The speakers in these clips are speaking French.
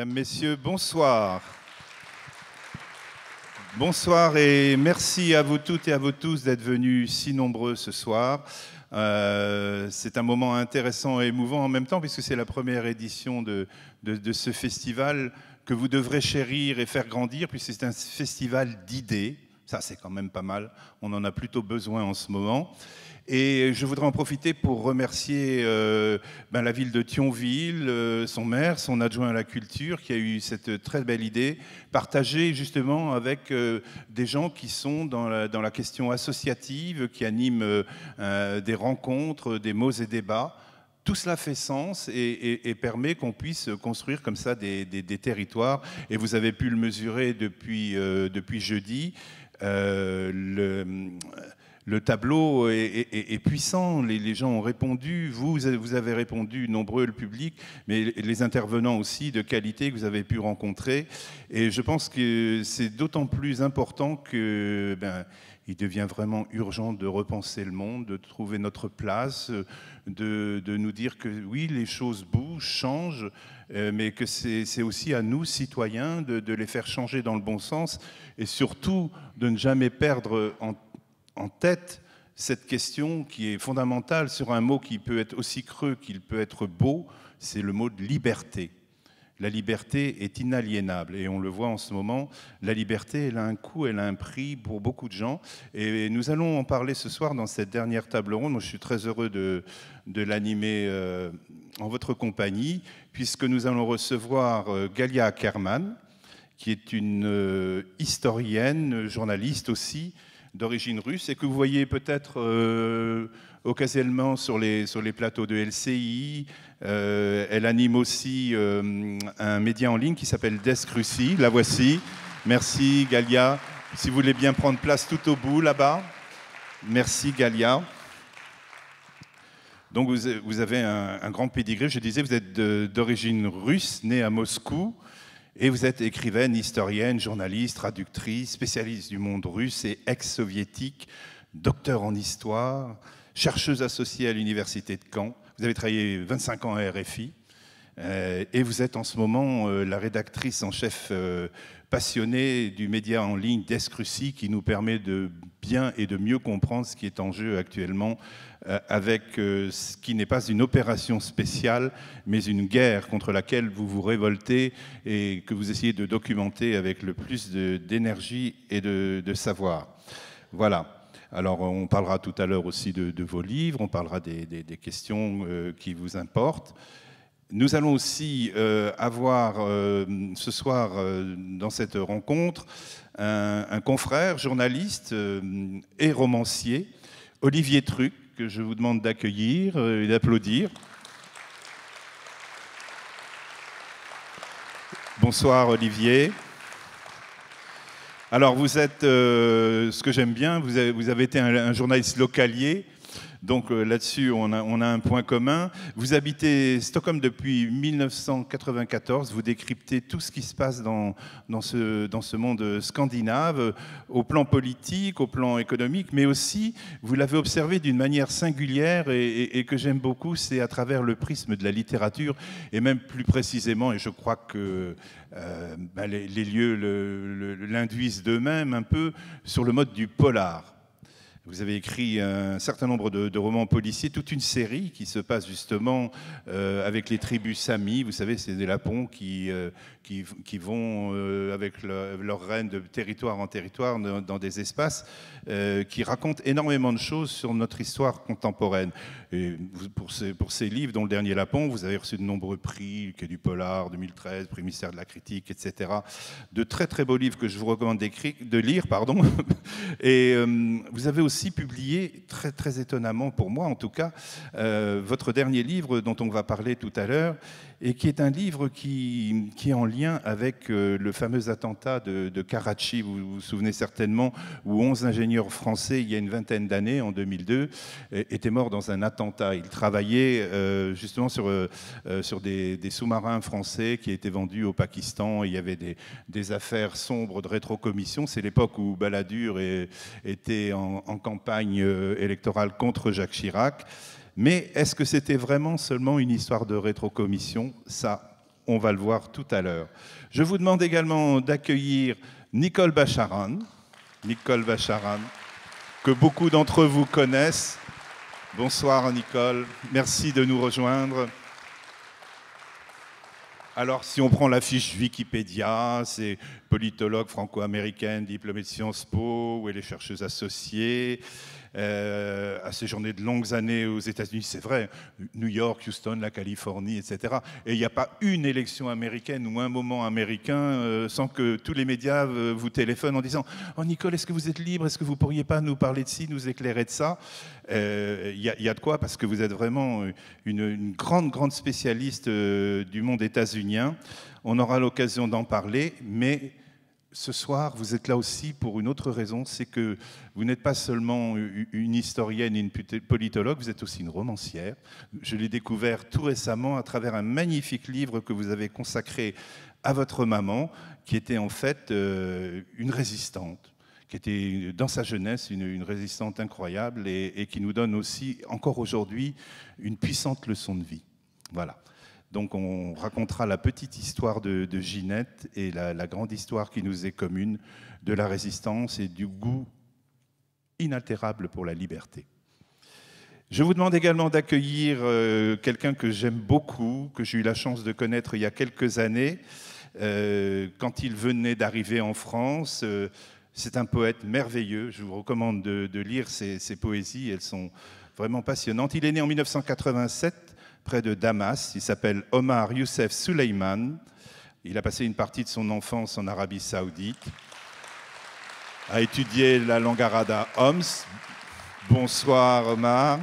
Mesdames, Messieurs, bonsoir. Bonsoir et merci à vous toutes et à vous tous d'être venus si nombreux ce soir. Euh, c'est un moment intéressant et émouvant en même temps puisque c'est la première édition de, de, ce festival que vous devrez chérir et faire grandir puisque c'est un festival d'idées. Ça, c'est quand même pas mal. On en a plutôt besoin en ce moment. Et je voudrais en profiter pour remercier euh, ben, la ville de Thionville, euh, son maire, son adjoint à la culture, qui a eu cette très belle idée, partagée justement avec euh, des gens qui sont dans la, dans la question associative, qui animent des rencontres, des mots et débats tout cela fait sens et, permet qu'on puisse construire comme ça des, des, territoires. Et vous avez pu le mesurer depuis, depuis jeudi le tableau est, puissant. Les, gens ont répondu, vous, avez répondu, nombreux, le public, mais les intervenants aussi de qualité que vous avez pu rencontrer. Et je pense que c'est d'autant plus important que. Ben, il devient vraiment urgent de repenser le monde, de trouver notre place, de, nous dire que oui, les choses bougent, changent, euh, mais que c'est aussi à nous, citoyens, de, les faire changer dans le bon sens et surtout de ne jamais perdre en en tête cette question qui est fondamentale sur un mot qui peut être aussi creux qu'il peut être beau, c'est le mot de liberté. La liberté est inaliénable et on le voit en ce moment. La liberté, elle a un coût, elle a un prix pour beaucoup de gens. Et nous allons en parler ce soir dans cette dernière table ronde. je suis très heureux de, l'animer euh, en votre compagnie, puisque nous allons recevoir euh, Galia Kerman, qui est une euh, historienne, journaliste aussi, d'origine russe et que vous voyez peut-être euh, occasionnellement sur les, sur les plateaux de LCI. Euh, elle anime aussi euh, un média en ligne qui s'appelle Desk Russie. La voici. Merci Galia. Si vous voulez bien prendre place tout au bout là-bas. Merci Galia. Donc vous, avez un, un, grand pédigré. Je disais, vous êtes d'origine russe, né à Moscou. Et vous êtes écrivaine, historienne, journaliste, traductrice, spécialiste du monde russe et ex-soviétique, docteur en histoire, chercheuse associée à l'université de Caen. Vous avez travaillé 25 ans à RFI. Euh, et vous êtes en ce moment euh, la rédactrice en chef euh, passionné du média en ligne Descrucy qui nous permet de bien et de mieux comprendre ce qui est en jeu actuellement euh, avec euh, ce qui n'est pas une opération spéciale, mais une guerre contre laquelle vous vous révoltez et que vous essayez de documenter avec le plus d'énergie et de, savoir. Voilà. Alors, on parlera tout à l'heure aussi de, vos livres, on parlera des, des questions euh, qui vous importent. Nous allons aussi euh, avoir euh, ce soir euh, dans cette rencontre un, confrère, journaliste et romancier, Olivier Truc, que je vous demande d'accueillir et d'applaudir. Bonsoir Olivier. Alors vous êtes, ce que j'aime bien, vous avez, vous avez été un journaliste localier donc euh, là-dessus, on a, un point commun. Vous habitez Stockholm depuis 1994. Vous décryptez tout ce qui se passe dans, ce, monde scandinave, euh, au plan politique, au plan économique, mais aussi, vous l'avez observé d'une manière singulière et, que j'aime beaucoup, c'est à travers le prisme de la littérature, et même plus précisément, et je crois que euh, bah, les, les, lieux l'induisent d'eux-mêmes un peu, sur le mode du polar. Vous avez écrit un certain nombre de, romans policiers, toute une série qui se passe justement euh, avec les tribus samis. Vous savez, c'est des lapons qui, euh, qui, qui, vont euh, avec leur reine de territoire en territoire dans, des espaces qui racontent énormément de choses sur notre histoire contemporaine. Et pour ces, pour ces livres, dont le dernier lapon, vous avez reçu de nombreux prix, Quai du Polar 2013, Prix Mystère de la Critique, etc. De très très beaux livres que je vous recommande de lire, pardon. Et vous avez aussi publié, très, très étonnamment pour moi en tout cas, euh, votre dernier livre dont on va parler tout à l'heure et qui est un livre qui, est en lien avec euh, le fameux attentat de, Karachi, vous vous souvenez certainement, où 11 ingénieurs français, il y a une vingtaine d'années, en 2002, étaient morts dans un attentat. Ils travaillaient euh, justement sur, euh, sur des, sous-marins français qui étaient vendus au Pakistan. Il y avait des, affaires sombres de rétrocommission. C'est l'époque où Balladur était en, en campagne électorale contre Jacques Chirac. Mais est-ce que c'était vraiment seulement une histoire de rétrocommission Ça, on va le voir tout à l'heure. Je vous demande également d'accueillir Nicole Bacharan. Nicole Bacharan, que beaucoup d'entre vous connaissent. Bonsoir Nicole, merci de nous rejoindre. Alors, si on prend la fiche Wikipédia, c'est politologue franco-américaine, diplômée de Sciences Po, et les est chercheuse associée euh, à journées de longues années aux États-Unis, c'est vrai, New York, Houston, la Californie, etc. Et il n'y a pas une élection américaine ou un moment américain euh, sans que tous les médias euh, vous téléphonent en disant Oh Nicole, est-ce que vous êtes libre Est-ce que vous pourriez pas nous parler de ci, nous éclairer de ça euh, Il y, a de quoi parce que vous êtes vraiment une, une grande, grande spécialiste du monde états-unien. On aura l'occasion d'en parler, mais ce soir, vous êtes là aussi pour une autre raison, c'est que vous n'êtes pas seulement une historienne et une politologue, vous êtes aussi une romancière. Je l'ai découvert tout récemment à travers un magnifique livre que vous avez consacré à votre maman, qui était en fait euh, une résistante qui était dans sa jeunesse une, résistante incroyable et, qui nous donne aussi, encore aujourd'hui, une puissante leçon de vie. Voilà. Donc on racontera la petite histoire de, Ginette et la, grande histoire qui nous est commune de la résistance et du goût inaltérable pour la liberté. Je vous demande également d'accueillir euh, quelqu'un que j'aime beaucoup, que j'ai eu la chance de connaître il y a quelques années, euh, quand il venait d'arriver en France. Euh, c'est un poète merveilleux, je vous recommande de, lire ses, poésies, elles sont vraiment passionnantes. Il est né en 1987 près de Damas. Il s'appelle Omar Youssef Suleiman. Il a passé une partie de son enfance en Arabie saoudite, a étudié la langue arabe à Homs. Bonsoir Omar.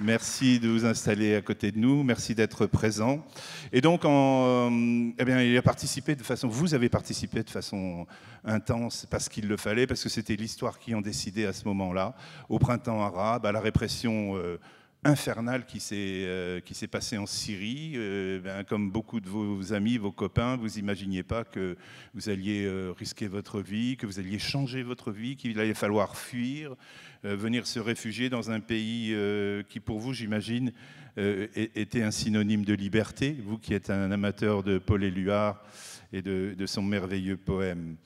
Merci de vous installer à côté de nous, merci d'être présent. Et donc, eh bien, il a participé de façon, vous avez participé de façon intense parce qu'il le fallait, parce que c'était l'histoire qui en décidait à ce moment-là, au printemps arabe, à la répression euh, infernal qui s'est euh, passé en Syrie. Euh, ben, comme beaucoup de vos amis, vos copains, vous n'imaginiez pas que vous alliez euh, risquer votre vie, que vous alliez changer votre vie, qu'il allait falloir fuir, euh, venir se réfugier dans un pays qui, pour vous, j'imagine, était un synonyme de liberté, vous qui êtes un amateur de Paul Éluard et de son merveilleux poème.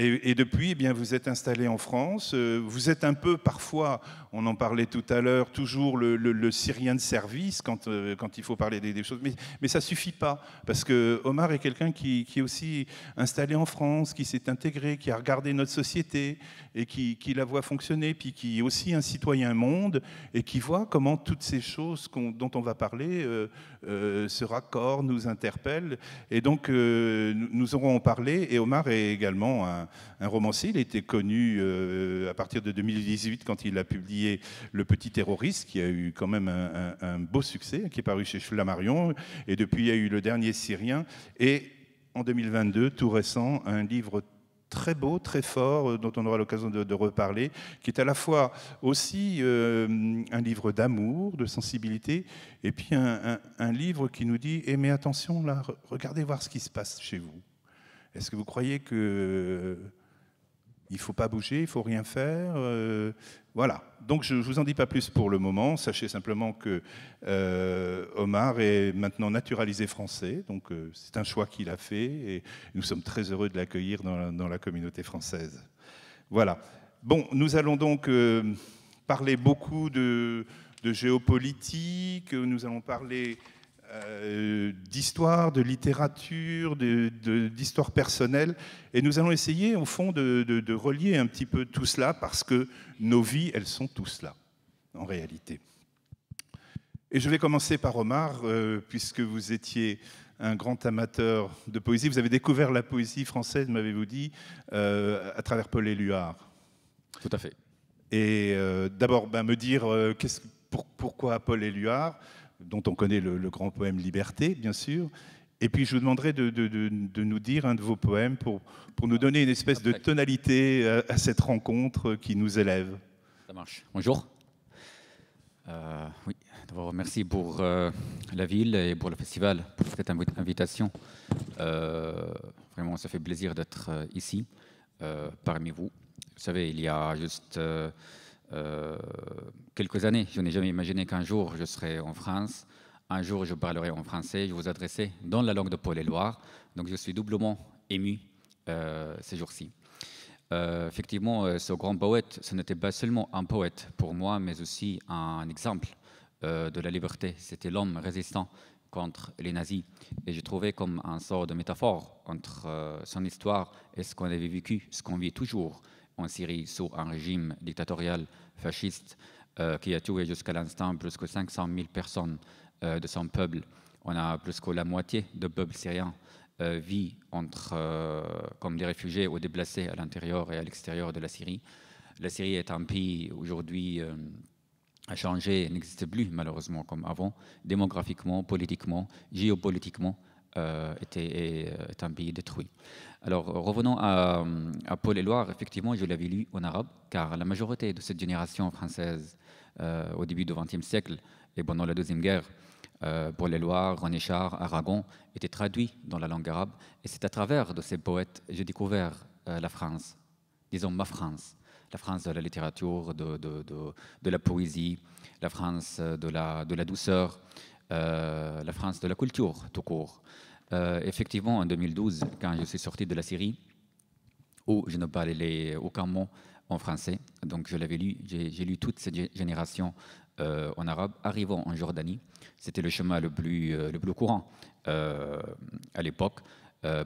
Et, et, depuis, eh bien, vous êtes installé en France. Euh, vous êtes un peu, parfois, on en parlait tout à l'heure, toujours le, Syrien de service quand, euh, quand il faut parler des, choses. Mais, ça ne suffit pas, parce que Omar est quelqu'un qui, qui, est aussi installé en France, qui s'est intégré, qui a regardé notre société, et qui, la voit fonctionner, puis qui est aussi un citoyen monde, et qui voit comment toutes ces choses dont on va parler euh, euh, se raccordent, nous interpellent. Et donc, euh, nous aurons en parlé, et Omar est également un, romancier, il était connu à partir de 2018 quand il a publié Le Petit Terroriste, qui a eu quand même un, un beau succès, qui est paru chez Flammarion, et depuis il y a eu Le Dernier Syrien, et en 2022, tout récent, un livre très beau, très fort, euh, dont on aura l'occasion de, reparler, qui est à la fois aussi euh, un livre d'amour, de sensibilité, et puis un, un livre qui nous dit eh, mais attention, là, regardez voir ce qui se passe chez vous. Est-ce que vous croyez que il ne faut pas bouger, il ne faut rien faire. Euh, voilà. Donc je ne vous en dis pas plus pour le moment. Sachez simplement que euh, Omar est maintenant naturalisé français. Donc euh, c'est un choix qu'il a fait et nous sommes très heureux de l'accueillir dans, la communauté française. Voilà. Bon, nous allons donc parler beaucoup de, géopolitique. Nous allons parler euh, d'histoire, de littérature, d'histoire personnelle. Et nous allons essayer, au fond, de, relier un petit peu tout cela, parce que nos vies, elles sont tous là, en réalité. Et je vais commencer par Omar, euh, puisque vous étiez un grand amateur de poésie. Vous avez découvert la poésie française, m'avez-vous dit, euh, à travers Paul Éluard. Tout à fait. Et d'abord, ben, me dire pourquoi Paul Éluard dont on connaît le, grand poème Liberté, bien sûr. Et puis je vous demanderai de, nous dire un de vos poèmes pour, pour nous donner une espèce de tonalité à, cette rencontre qui nous élève. Ça marche. Bonjour. Euh, oui, d'abord merci pour euh, la ville et pour le festival, pour cette invitation. Euh, vraiment, ça fait plaisir d'être euh, ici, parmi vous. Vous savez, il y a juste euh, quelques années. Je n'ai jamais imaginé qu'un jour je serais en France, un jour je parlerai en français, je vous adressais dans la langue de Paul et Loire. Donc je suis doublement ému euh, ces jours-ci. Euh, effectivement, ce grand poète, ce n'était pas seulement un poète pour moi, mais aussi un exemple de la liberté. C'était l'homme résistant contre les nazis. Et je trouvais comme un sort de métaphore entre son histoire et ce qu'on avait vécu, ce qu'on vit toujours, en Syrie sous un régime dictatorial fasciste euh, qui a tué jusqu'à l'instant plus que 500 000 personnes euh, de son peuple. On a plus que la moitié du peuple syrien euh, vit entre, comme des réfugiés ou déplacés à l'intérieur et à l'extérieur de la Syrie. La Syrie est un pays aujourd'hui a changé, n'existe plus malheureusement comme avant, démographiquement, politiquement, géopolitiquement. Euh, était, euh, un pays détruit. Alors revenons à, Paul et loire effectivement je l'avais lu en arabe, car la majorité de cette génération française euh, au début du XXe siècle et pendant la Deuxième Guerre, Paul Loire, René Char, Aragon, étaient traduits dans la langue arabe. Et c'est à travers de ces poètes que j'ai découvert la France, disons ma France, la France de la littérature, de, la poésie, la France de la douceur, euh, la France de la culture tout court. Euh, effectivement, en 2012, quand je suis sorti de la Syrie, où je ne parlais aucun mot en français, donc je l'avais lu, j'ai lu toute cette génération euh, en arabe, arrivant en Jordanie. C'était le chemin le plus, le plus courant à l'époque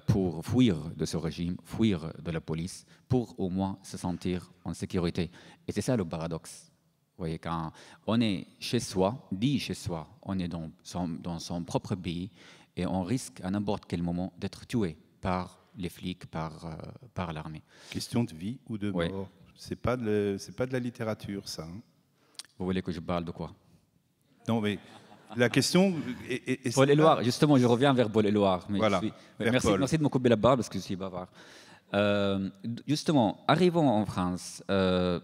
pour fuir de ce régime, fuir de la police, pour au moins se sentir en sécurité. Et c'est ça le paradoxe. Vous voyez, quand on est chez soi, dit chez soi, on est dans son, dans son propre pays et on risque à n'importe quel moment d'être tué par les flics, par, euh, par l'armée. Question de vie ou de mort. C'est pas de pas de la littérature, ça. Hein. Vous voulez que je parle de quoi Non, mais la question. Est, Paul justement, je reviens vers Paul et merci, de me couper la barbe parce que je suis bavard. Euh, justement, arrivons en France. Euh,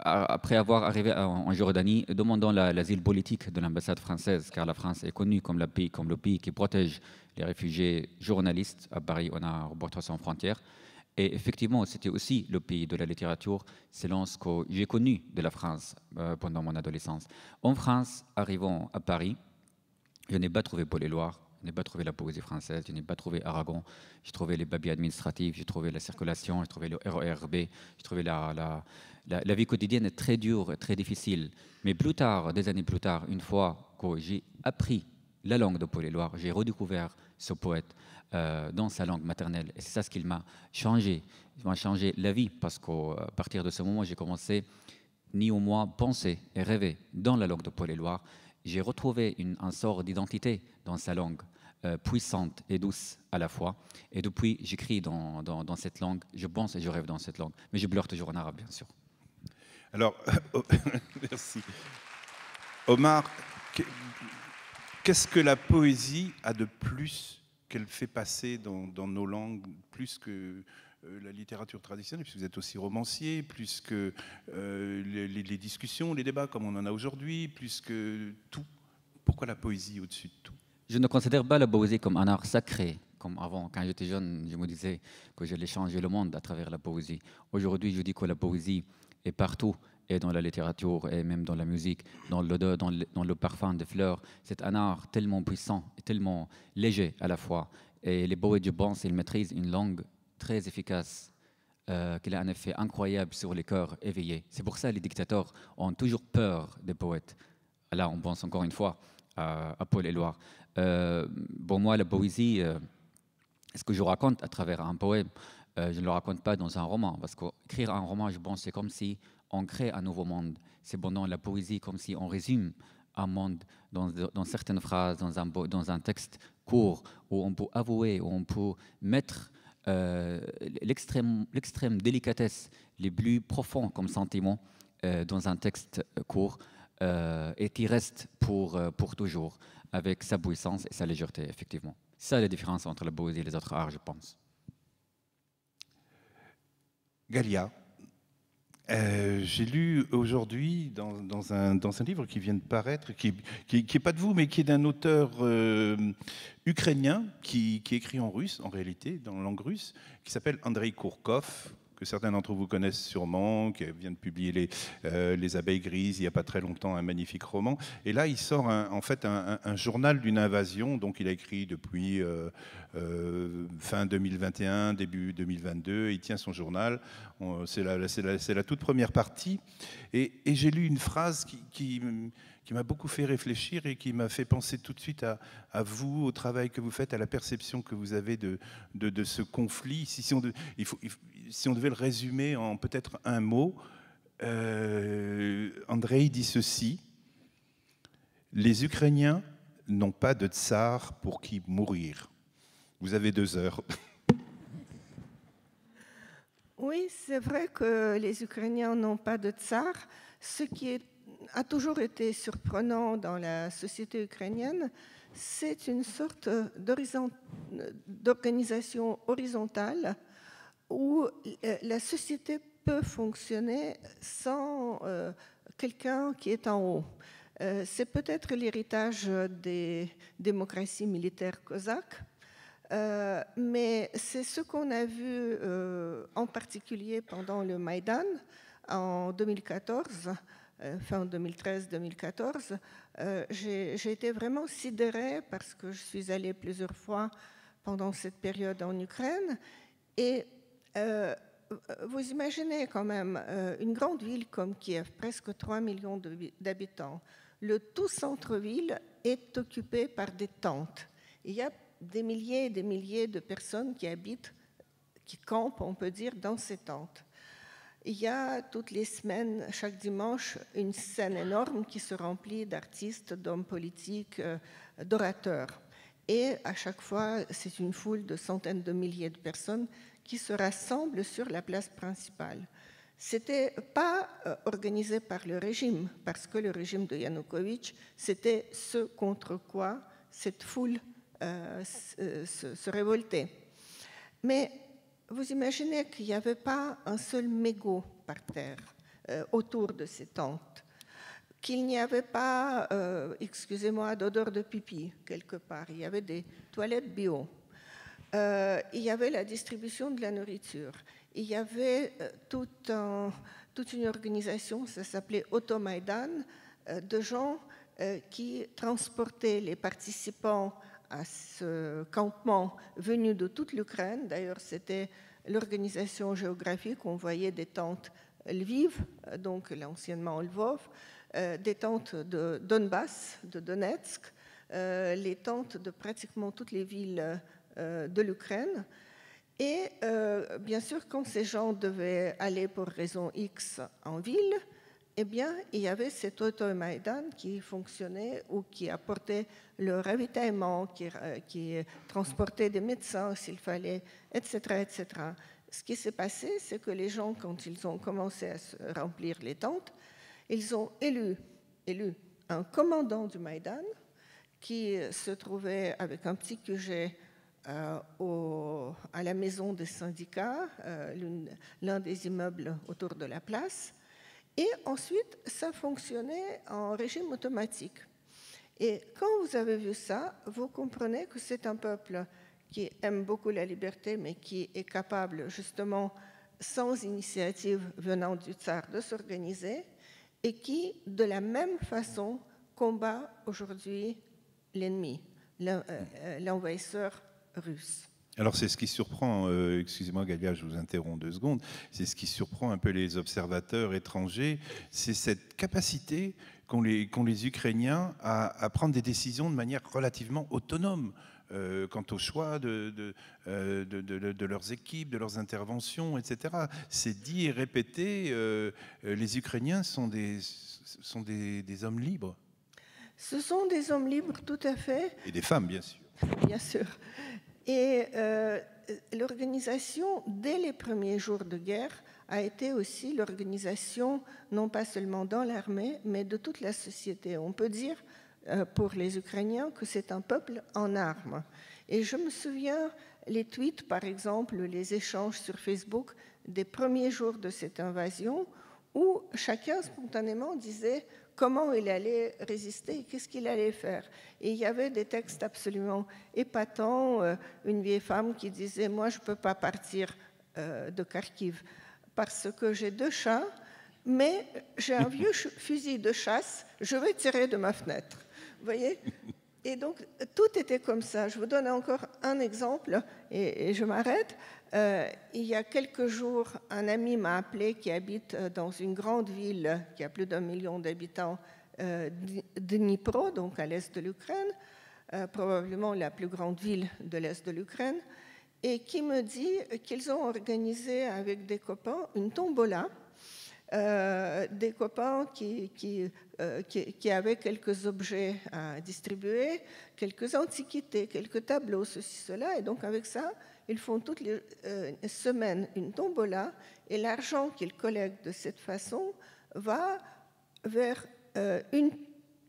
après avoir arrivé en Jordanie, demandant l'asile politique de l'ambassade française, car la France est connue comme, pays, comme le pays qui protège les réfugiés journalistes. À Paris, on a Reporters sans frontières. Et effectivement, c'était aussi le pays de la littérature, selon ce que j'ai connu de la France euh, pendant mon adolescence. En France, arrivant à Paris, je n'ai pas trouvé Paul loire je n'ai pas trouvé la poésie française, je n'ai pas trouvé Aragon, j'ai trouvé les babies administratives, j'ai trouvé la circulation, j'ai trouvé le RERB, j'ai trouvé la la, la, vie quotidienne est très dure, très difficile. Mais plus tard, des années plus tard, une fois que j'ai appris la langue de Paul loire j'ai redécouvert ce poète euh, dans sa langue maternelle. Et c'est ça ce qui m'a changé, m'a changé la vie, parce qu'à partir de ce moment, j'ai commencé ni au moins penser et rêver dans la langue de Paul loire J'ai retrouvé un sort d'identité dans sa langue. Euh, puissante et douce à la fois. Et depuis, j'écris dans, dans, cette langue, je pense et je rêve dans cette langue, mais je pleure toujours en arabe, bien sûr. Alors, oh, merci. Omar, qu'est-ce que la poésie a de plus qu'elle fait passer dans, dans, nos langues, plus que euh, la littérature traditionnelle, puisque vous êtes aussi romancier, plus que euh, les, les, discussions, les débats comme on en a aujourd'hui, plus que tout Pourquoi la poésie au-dessus de tout je ne considère pas la poésie comme un art sacré, comme avant. Quand j'étais jeune, je me disais que j'allais changer le monde à travers la poésie. Aujourd'hui, je dis que la poésie est partout, et dans la littérature, et même dans la musique, dans l'odeur, dans, le, dans le parfum des fleurs. C'est un art tellement puissant, et tellement léger à la fois. Et les poètes, je pense, ils maîtrisent une langue très efficace euh, qui qu'il a un effet incroyable sur les cœurs éveillés. C'est pour ça que les dictateurs ont toujours peur des poètes. Là, on pense encore une fois à, à Paul Éluard. Bon, euh, moi, la poésie, euh, ce que je raconte à travers un poème, euh, je ne le raconte pas dans un roman, parce qu'écrire un roman, je c'est comme si on crée un nouveau monde. C'est bon dans la poésie comme si on résume un monde dans, certaines phrases, dans un, dans un texte court, où on peut avouer, où on peut mettre l'extrême délicatesse, les plus profonds comme sentiments dans un texte court et qui reste pour, pour toujours avec sa puissance et sa légèreté, effectivement. C'est ça la différence entre la beauté et les autres arts, je pense. Galia, euh, j'ai lu aujourd'hui dans, un, dans, un, livre qui vient de paraître, qui n'est pas de vous, mais qui est d'un auteur euh, ukrainien qui, qui, écrit en russe, en réalité, dans la langue russe, qui s'appelle Andrei Kourkov, que certains d'entre vous connaissent sûrement, qui vient de publier les, euh, les Abeilles Grises il n'y a pas très longtemps, un magnifique roman. Et là, il sort en fait un, journal d'une invasion, donc il a écrit depuis euh, euh, fin 2021, début 2022, il tient son journal. C'est la, toute première partie. Et, j'ai lu une phrase qui qui m'a beaucoup fait réfléchir et qui m'a fait penser tout de suite à, vous, au travail que vous faites, à la perception que vous avez de, de, ce conflit. Si, si, on il faut, si, on devait le résumer en peut-être un mot, euh, Andrei dit ceci Les Ukrainiens n'ont pas de tsar pour qui mourir. Vous avez deux heures. Oui, c'est vrai que les Ukrainiens n'ont pas de tsar, ce qui est a toujours été surprenant dans la société ukrainienne, c'est une sorte d'organisation horizontale où euh, la société peut fonctionner sans euh, quelqu'un qui est en haut. Euh, c'est peut-être l'héritage des démocraties militaires cosaques, mais c'est ce qu'on a vu en particulier pendant le Maïdan en 2014. Euh, fin 2013-2014, euh, j'ai été vraiment sidérée parce que je suis allée plusieurs fois pendant cette période en Ukraine. Et euh, vous imaginez quand même une grande ville comme Kiev, presque 3 millions d'habitants. Le tout centre-ville est occupé par des tentes. Il y a des milliers et des milliers de personnes qui habitent, qui campent, on peut dire, dans ces tentes. Il y a toutes les semaines, chaque dimanche, une scène énorme qui se remplit d'artistes, d'hommes politiques, euh, d'orateurs. Et à chaque fois, c'est une foule de centaines de milliers de personnes qui se rassemblent sur la place principale. C'était pas euh, organisé par le régime, parce que le régime de Yanukovych, c'était ce contre quoi cette foule euh, se, se révoltait. Mais vous imaginez qu'il n'y avait pas un seul mégot par terre euh, autour de ces tentes, qu'il n'y avait pas, euh, excusez-moi, d'odeur de pipi quelque part. Il y avait des toilettes bio. Euh, il y avait la distribution de la nourriture. Il y avait toute une organisation, ça s'appelait Automaïdan, de gens qui transportaient les participants à ce campement venu de toute l'Ukraine. D'ailleurs, c'était l'organisation géographique. On voyait des tentes Lviv, donc l'anciennement Lvov, euh, des tentes de Donbass, de Donetsk, euh, les tentes de pratiquement toutes les villes euh, de l'Ukraine. Et bien sûr, quand ces gens devaient aller pour raison X en ville, eh bien, il y avait cet auto-maïdan qui fonctionnait ou qui apportait le ravitaillement, qui, euh, transportait des médecins s'il fallait, etc., etc. Ce qui s'est passé, c'est que les gens, quand ils ont commencé à se remplir les tentes, ils ont élu, élu un commandant du Maïdan qui euh, se trouvait avec un petit QG euh, à la maison des syndicats, l'un des immeubles autour de la place et ensuite, ça fonctionnait en régime automatique. Et quand vous avez vu ça, vous comprenez que c'est un peuple qui aime beaucoup la liberté, mais qui est capable justement, sans initiative venant du tsar, de s'organiser, et qui, de la même façon, combat aujourd'hui l'ennemi, euh, euh, l'envahisseur russe. Alors c'est ce qui surprend, euh, excusez-moi Galia, je vous interromps deux secondes, c'est ce qui surprend un peu les observateurs étrangers, c'est cette capacité qu'ont les, Ukrainiens à, prendre des décisions de manière relativement autonome. Euh, quant au choix euh, de, leurs équipes, de leurs interventions, etc. C'est dit et répété, les Ukrainiens sont, des, des hommes libres. Ce sont des hommes libres, tout à fait. Et des femmes, bien sûr. Bien sûr. Et euh, l'organisation, dès les premiers jours de guerre, a été aussi l'organisation, non pas seulement dans l'armée, mais de toute la société. On peut dire euh, pour les Ukrainiens que c'est un peuple en armes. Et je me souviens les tweets, par exemple, les échanges sur Facebook des premiers jours de cette invasion, où chacun spontanément disait comment il allait résister, qu'est-ce qu'il allait faire. Et il y avait des textes absolument épatants, euh, une vieille femme qui disait, moi je ne peux pas partir euh, de Kharkiv parce que j'ai deux chats, mais j'ai un vieux fusil de chasse, je vais tirer de ma fenêtre. Vous voyez Et donc, tout était comme ça. Je vous donne encore un exemple et je m'arrête. Euh, il y a quelques jours, un ami m'a appelé qui habite euh, dans une grande ville qui a plus d'un million d'habitants, euh, de Dnipro, donc à l'est de l'Ukraine, probablement la plus grande ville de l'est de l'Ukraine, et qui me dit qu'ils ont organisé avec des copains une tombola. des copains qui, avaient quelques objets à distribuer, quelques antiquités, quelques tableaux, ceci, cela, et donc avec ça, ils font toutes les euh, semaines une tombola et l'argent qu'ils collectent de cette façon va vers euh, une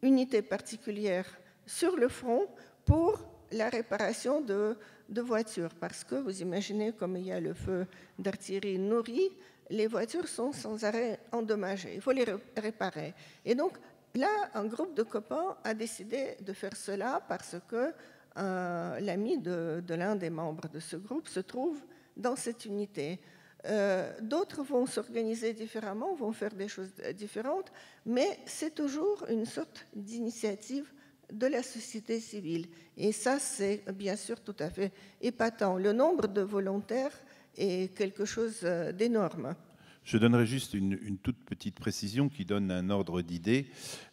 unité particulière sur le front pour la réparation de, de, voitures. Parce que vous imaginez, comme il y a le feu d'artillerie nourri, les voitures sont sans arrêt endommagées. Il faut les réparer. Et donc, là, un groupe de copains a décidé de faire cela parce que euh, l'ami de, l'un des membres de ce groupe se trouve dans cette unité. Euh, d'autres vont s'organiser différemment, vont faire des choses euh, différentes, mais c'est toujours une sorte d'initiative de la société civile. Et ça, c'est bien sûr tout à fait épatant. Le nombre de volontaires est quelque chose d'énorme. Je donnerai juste une, toute petite précision qui donne un ordre d'idée.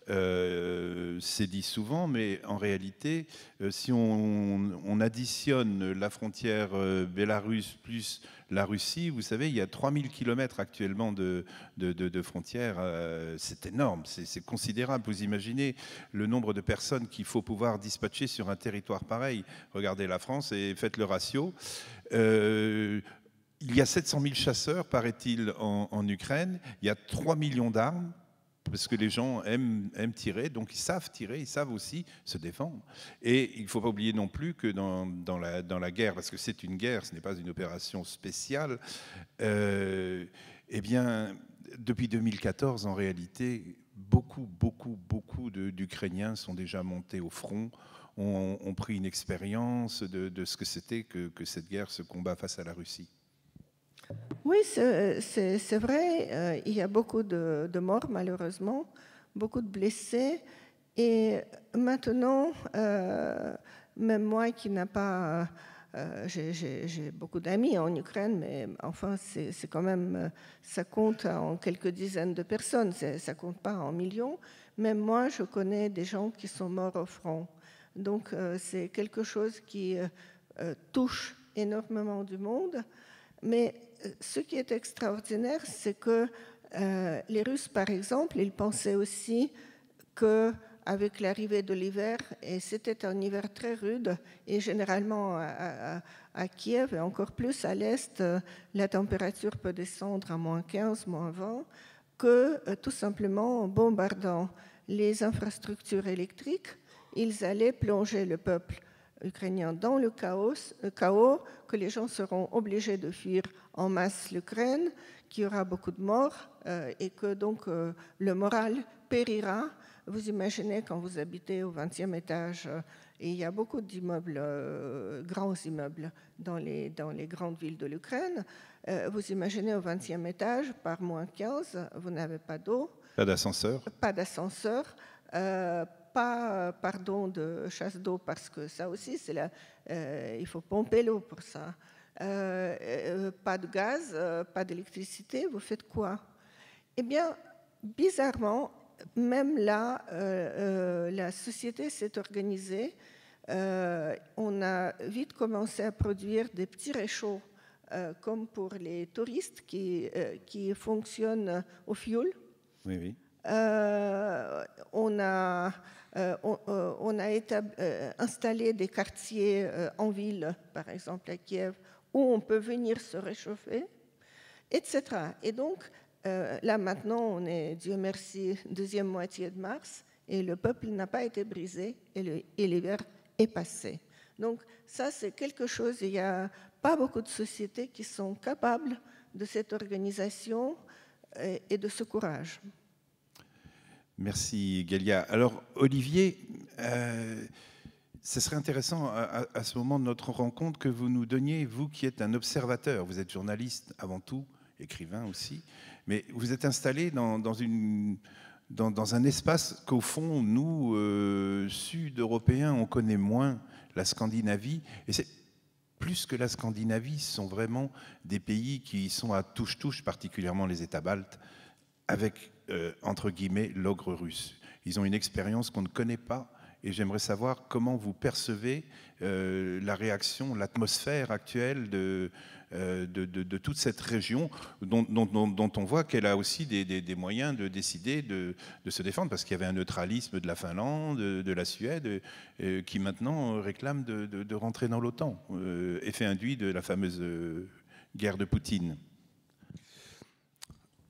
Euh, c'est dit souvent, mais en réalité, euh, si on, additionne la frontière euh, bélarusse plus la Russie, vous savez, il y a 3000 km actuellement de, de, frontières. c'est énorme, c'est considérable. Vous imaginez le nombre de personnes qu'il faut pouvoir dispatcher sur un territoire pareil. Regardez la France et faites le ratio. Euh, il y a 700 000 chasseurs, paraît-il, en, Ukraine. Il y a 3 millions d'armes, parce que les gens aiment, tirer, donc ils savent tirer, ils savent aussi se défendre. Et il ne faut pas oublier non plus que dans, la, dans la, guerre, parce que c'est une guerre, ce n'est pas une opération spéciale, euh, eh bien, depuis 2014, en réalité, beaucoup, beaucoup, beaucoup d'Ukrainiens sont déjà montés au front, ont, pris une expérience de, ce que c'était que, que cette guerre, ce combat face à la Russie. Oui, c'est vrai. Euh, il y a beaucoup de, morts, malheureusement, beaucoup de blessés. Et maintenant, euh, même moi qui n'ai pas... Euh, j'ai beaucoup d'amis en Ukraine, mais enfin, c'est quand même... Ça compte en quelques dizaines de personnes, ça compte pas en millions. Même moi, je connais des gens qui sont morts au front. Donc, c'est quelque chose qui touche énormément du monde. Mais euh, ce qui est extraordinaire, c'est que euh, les Russes, par exemple, ils pensaient aussi qu'avec l'arrivée de l'hiver, et c'était un hiver très rude, et généralement à, à Kiev, et encore plus à l'Est, euh, la température peut descendre à moins 15, moins 20, que tout simplement en bombardant les infrastructures électriques, ils allaient plonger le peuple ukrainien dans le chaos, chaos, que les gens seront obligés de fuir en masse l'Ukraine, qu'il y aura beaucoup de morts euh, et que donc euh, le moral périra. Vous imaginez quand vous habitez au 20e étage euh, et il y a beaucoup d'immeubles, grands immeubles dans les, dans les grandes villes de l'Ukraine. vous imaginez au 20e étage, par moins 15, vous n'avez pas d'eau. Pas d'ascenseur. Pas d'ascenseur pas euh, pardon de chasse d'eau parce que ça aussi, c'est là, euh, il faut pomper l'eau pour ça. Euh, pas de gaz, pas d'électricité, vous faites quoi Eh bien, bizarrement, même là, la société s'est organisée. on a vite commencé à produire des petits réchauds comme pour les touristes qui, qui fonctionnent au fioul. Oui, oui. on a euh, euh, on, a euh, installé des quartiers en ville, par exemple à Kiev, où on peut venir se réchauffer, etc. Et donc, là maintenant, on est, Dieu merci, deuxième moitié de mars, et le peuple n'a pas été brisé, et l'hiver est passé. Donc ça, c'est quelque chose, il n'y a pas beaucoup de sociétés qui sont capables de cette organisation et de ce courage. Merci Galia. Alors Olivier, euh, ce serait intéressant à, ce moment de notre rencontre que vous nous donniez, vous qui êtes un observateur, vous êtes journaliste avant tout, écrivain aussi, mais vous êtes installé dans, un espace qu'au fond, nous, euh, Sud-Européens, on connaît moins, la Scandinavie. Et c'est plus que la Scandinavie, ce sont vraiment des pays qui sont à touche-touche, particulièrement les États baltes, avec euh, entre guillemets, l'ogre russe. Ils ont une expérience qu'on ne connaît pas. Et j'aimerais savoir comment vous percevez euh, la réaction, l'atmosphère actuelle de, euh, de, toute cette région dont, on voit qu'elle a aussi des, des, moyens de décider de, se défendre, parce qu'il y avait un neutralisme de la Finlande, de, la Suède, qui maintenant réclame de, rentrer dans l'OTAN, effet induit de la fameuse guerre de Poutine.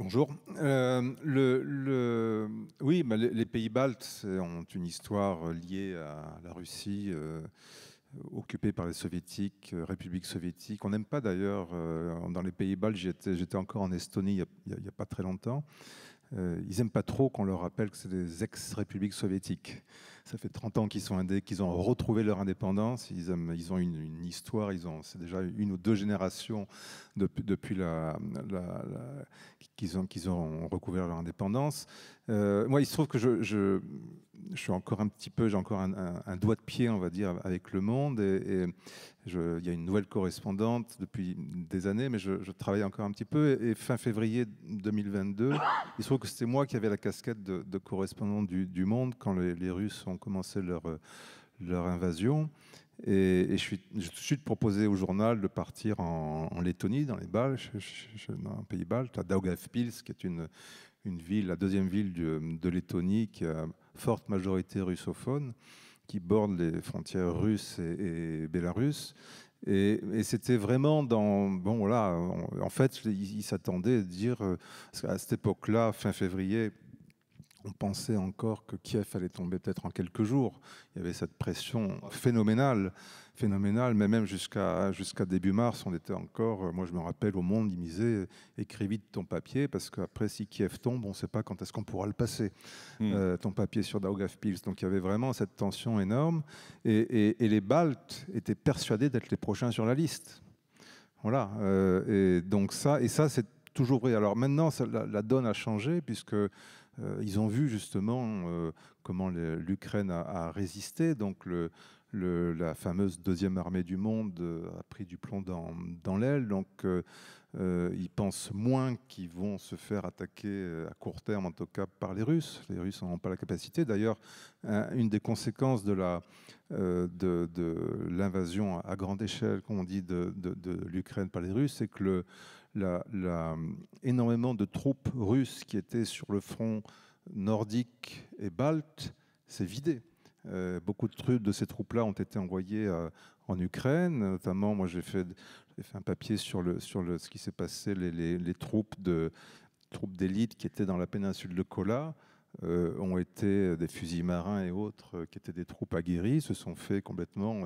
Bonjour. Euh, oui, bah, les pays baltes ont une histoire euh, liée à la Russie euh, occupée par les soviétiques, République soviétique. On n'aime pas d'ailleurs, dans les pays baltes, j'étais encore en Estonie il n'y a, a, pas très longtemps, ils n'aiment pas trop qu'on leur rappelle que c'est des ex-républiques soviétiques. Ça fait 30 ans qu'ils sont qu'ils ont retrouvé leur indépendance. Ils, ils ont une, histoire. Ils ont c'est déjà une ou deux générations depuis la, qu'ils ont qu'ils ont recouvert leur indépendance. Euh, moi, il se trouve que je, je, suis encore un petit peu, j'ai encore un, doigt de pied, on va dire, avec le monde. Et, il y a une nouvelle correspondante depuis des années, mais je, travaille encore un petit peu. Et, fin février 2022, il se trouve que c'était moi qui avais la casquette de, de correspondant du, monde quand les, Russes ont ont commencé leur, euh, leur invasion. Et, je suis de proposé au journal de partir en, Lettonie, dans les Baltes, dans un pays balte, à Daugavpils, qui est une, une ville, la deuxième ville de, Lettonie, qui a forte majorité russophone, qui borde les frontières russes et, et bélarusses. Et, c'était vraiment dans. Bon, là en fait, ils s'attendaient à dire, euh, à cette époque-là, fin février, on pensait encore que Kiev allait tomber peut-être en quelques jours. Il y avait cette pression phénoménale, phénoménale, mais même jusqu'à début mars, on était encore, euh, moi je me rappelle, au monde, il misait, écris vite ton papier, parce qu'après, si Kiev tombe, on ne sait pas quand est-ce qu'on pourra le passer, hmm. euh, ton papier sur Daugavpils. Donc il y avait vraiment cette tension énorme, et, les Baltes étaient persuadés d'être les prochains sur la liste. Voilà, euh, et donc ça, et ça c'est toujours vrai. Alors maintenant, la, donne a changé, puisque euh, ils ont vu justement euh, comment l'Ukraine a, résisté. Donc le, la fameuse deuxième armée du monde euh, a pris du plomb dans, l'aile. Donc ils pensent moins qu'ils vont se faire attaquer à court terme, en tout cas par les Russes. Les Russes n'ont pas la capacité. D'ailleurs, une des conséquences de la de, l'invasion à grande échelle, comme on dit, de, de l'Ukraine par les Russes, c'est que le, la, énormément de troupes russes qui étaient sur le front nordique et balte s'est vidée. Euh, beaucoup de, trucs de ces troupes-là ont été envoyées euh, en Ukraine, notamment moi j'ai fait, fait, un papier sur, le, sur le, ce qui s'est passé, les, les, les troupes d'élite qui étaient dans la péninsule de Kola. Euh, ont été des fusils marins et autres, qui étaient des troupes aguerries, se sont fait complètement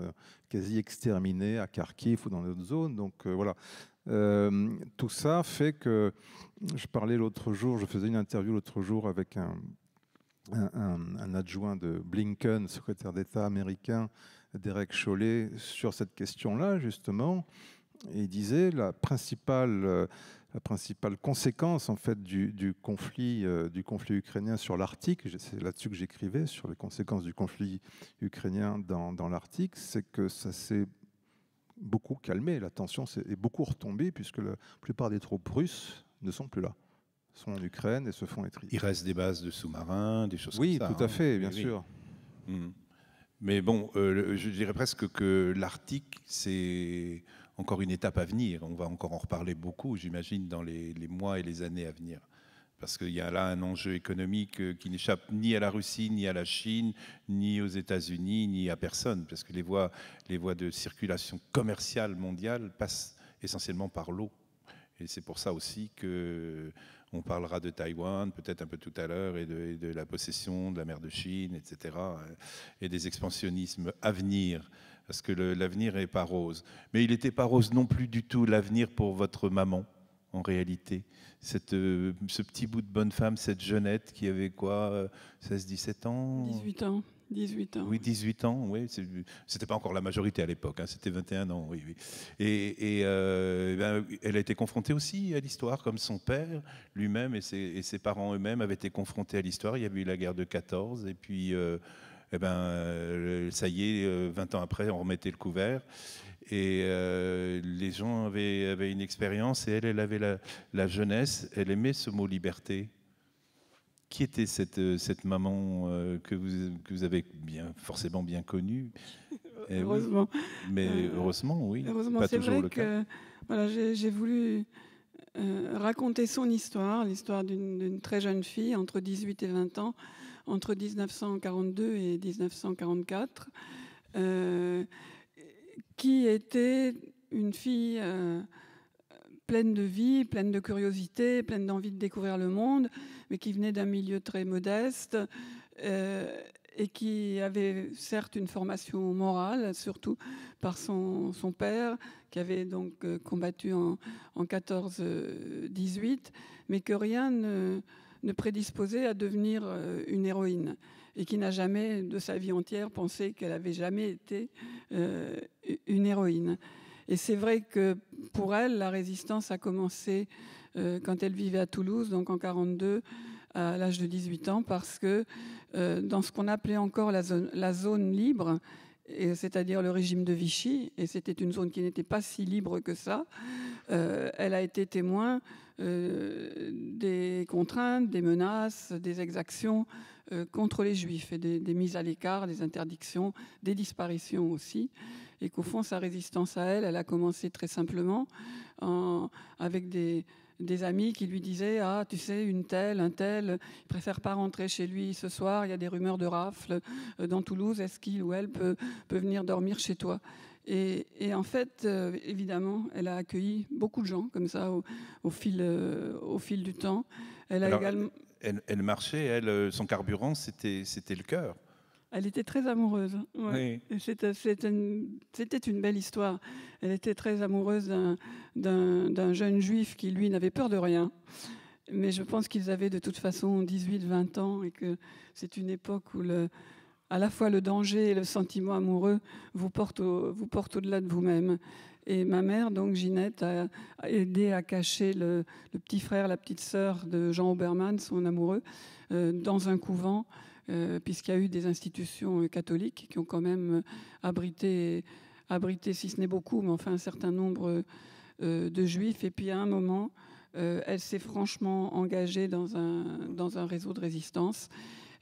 quasi exterminés à Kharkiv ou dans d'autres zones. Donc voilà, euh, tout ça fait que je parlais l'autre jour, je faisais une interview l'autre jour avec un, adjoint de Blinken, secrétaire d'État américain, Derek Chollet, sur cette question-là, justement. Et il disait la principale, euh, la principale conséquence en fait du, conflit, euh, du conflit ukrainien sur l'Arctique, c'est là-dessus que j'écrivais, sur les conséquences du conflit ukrainien dans, dans l'Arctique, c'est que ça s'est beaucoup calmé. La tension est beaucoup retombée puisque la plupart des troupes russes ne sont plus là sont en Ukraine et se font étrier. Il reste des bases de sous-marins, des choses comme ça. Oui, tout à hein. fait, bien sûr. Hmm. Mais bon, euh, je dirais presque que l'Arctique, c'est encore une étape à venir. On va encore en reparler beaucoup, j'imagine, dans les, mois et les années à venir parce qu'il y a là un enjeu économique euh, qui n'échappe ni à la Russie, ni à la Chine, ni aux États-Unis, ni à personne, parce que les voies, de circulation commerciale mondiale passent essentiellement par l'eau. Et c'est pour ça aussi que on parlera de Taïwan, peut-être un peu tout à l'heure, et de, et de, la possession de la mer de Chine, etc., euh, et des expansionnismes à venir, parce que l'avenir n'est pas rose. Mais il n'était pas rose non plus du tout l'avenir pour votre maman en réalité. Cette, euh, ce petit bout de bonne femme, cette jeunette qui avait quoi, 16-17 euh, ans 18 ans. 18 ans. Oui, 18 ans, oui. C'était pas encore la majorité à l'époque, hein, c'était 21 ans, oui. oui. Et, et euh, eh ben, elle a été confrontée aussi à l'histoire, comme son père lui-même et, ses, parents eux-mêmes avaient été confrontés à l'histoire. Il y avait eu la guerre de 14, et puis eh ben, euh, ça y est, 20 euh, ans après, on remettait le couvert. Et euh, les gens avaient, une expérience, et elle, elle avait la, jeunesse, elle aimait ce mot liberté. Qui était cette, cette maman que, vous, que vous avez bien, forcément bien connue eh Heureusement. Mais heureusement, oui. Heureusement, c'est vrai que voilà, j'ai voulu raconter son histoire, l'histoire d'une très jeune fille entre 18 et 20 ans, entre 1942 et 1944, euh, qui était une fille euh, pleine de vie, pleine de curiosité, pleine d'envie de découvrir le monde, mais qui venait d'un milieu très modeste euh, et qui avait certes une formation morale, surtout par son, père, qui avait donc combattu en, en 14-18, mais que rien ne ne prédisposer à devenir euh, une héroïne et qui n'a jamais de sa vie entière pensé qu'elle avait jamais été euh, une héroïne. Et c'est vrai que pour elle, la résistance a commencé euh, quand elle vivait à Toulouse, donc en 42, à l'âge de 18 ans, parce que dans ce qu'on appelait encore la zone, la zone libre, c'est-à-dire le régime de Vichy, et c'était une zone qui n'était pas si libre que ça, euh, elle a été témoin euh, des contraintes, des menaces, des exactions euh, contre les juifs et des, mises à l'écart, des interdictions, des disparitions aussi. Et qu'au fond, sa résistance à elle, elle a commencé très simplement avec des, amis qui lui disaient Ah, tu sais, une telle, un tel, il préfère pas rentrer chez lui ce soir, il y a des rumeurs de rafles dans Toulouse, est-ce qu'il ou elle peut venir dormir chez toi et, en fait, euh, évidemment, elle a accueilli beaucoup de gens comme ça au, fil, euh, au fil du temps. Elle a Elle, marchait, elle, euh, son carburant, c'était, c'était le cœur. Elle était très amoureuse. C'était, une, une, belle histoire. Elle était très amoureuse d'un, jeune juif qui, lui, n'avait peur de rien. Mais je pense qu'ils avaient de toute façon 18-20 ans et que c'est une époque où le, à la fois le danger et le sentiment amoureux vous portent au, vous au-delà de vous-même. Et ma mère, donc Ginette, a, aidé à cacher le, petit frère, la petite sœur de Jean Obermann, son amoureux, euh, dans un couvent, euh, puisqu'il y a eu des institutions euh, catholiques qui ont quand même abrité, abrité si ce n'est beaucoup, mais enfin un certain nombre de juifs. Et puis à un moment, elle s'est franchement engagée dans un, dans un réseau de résistance.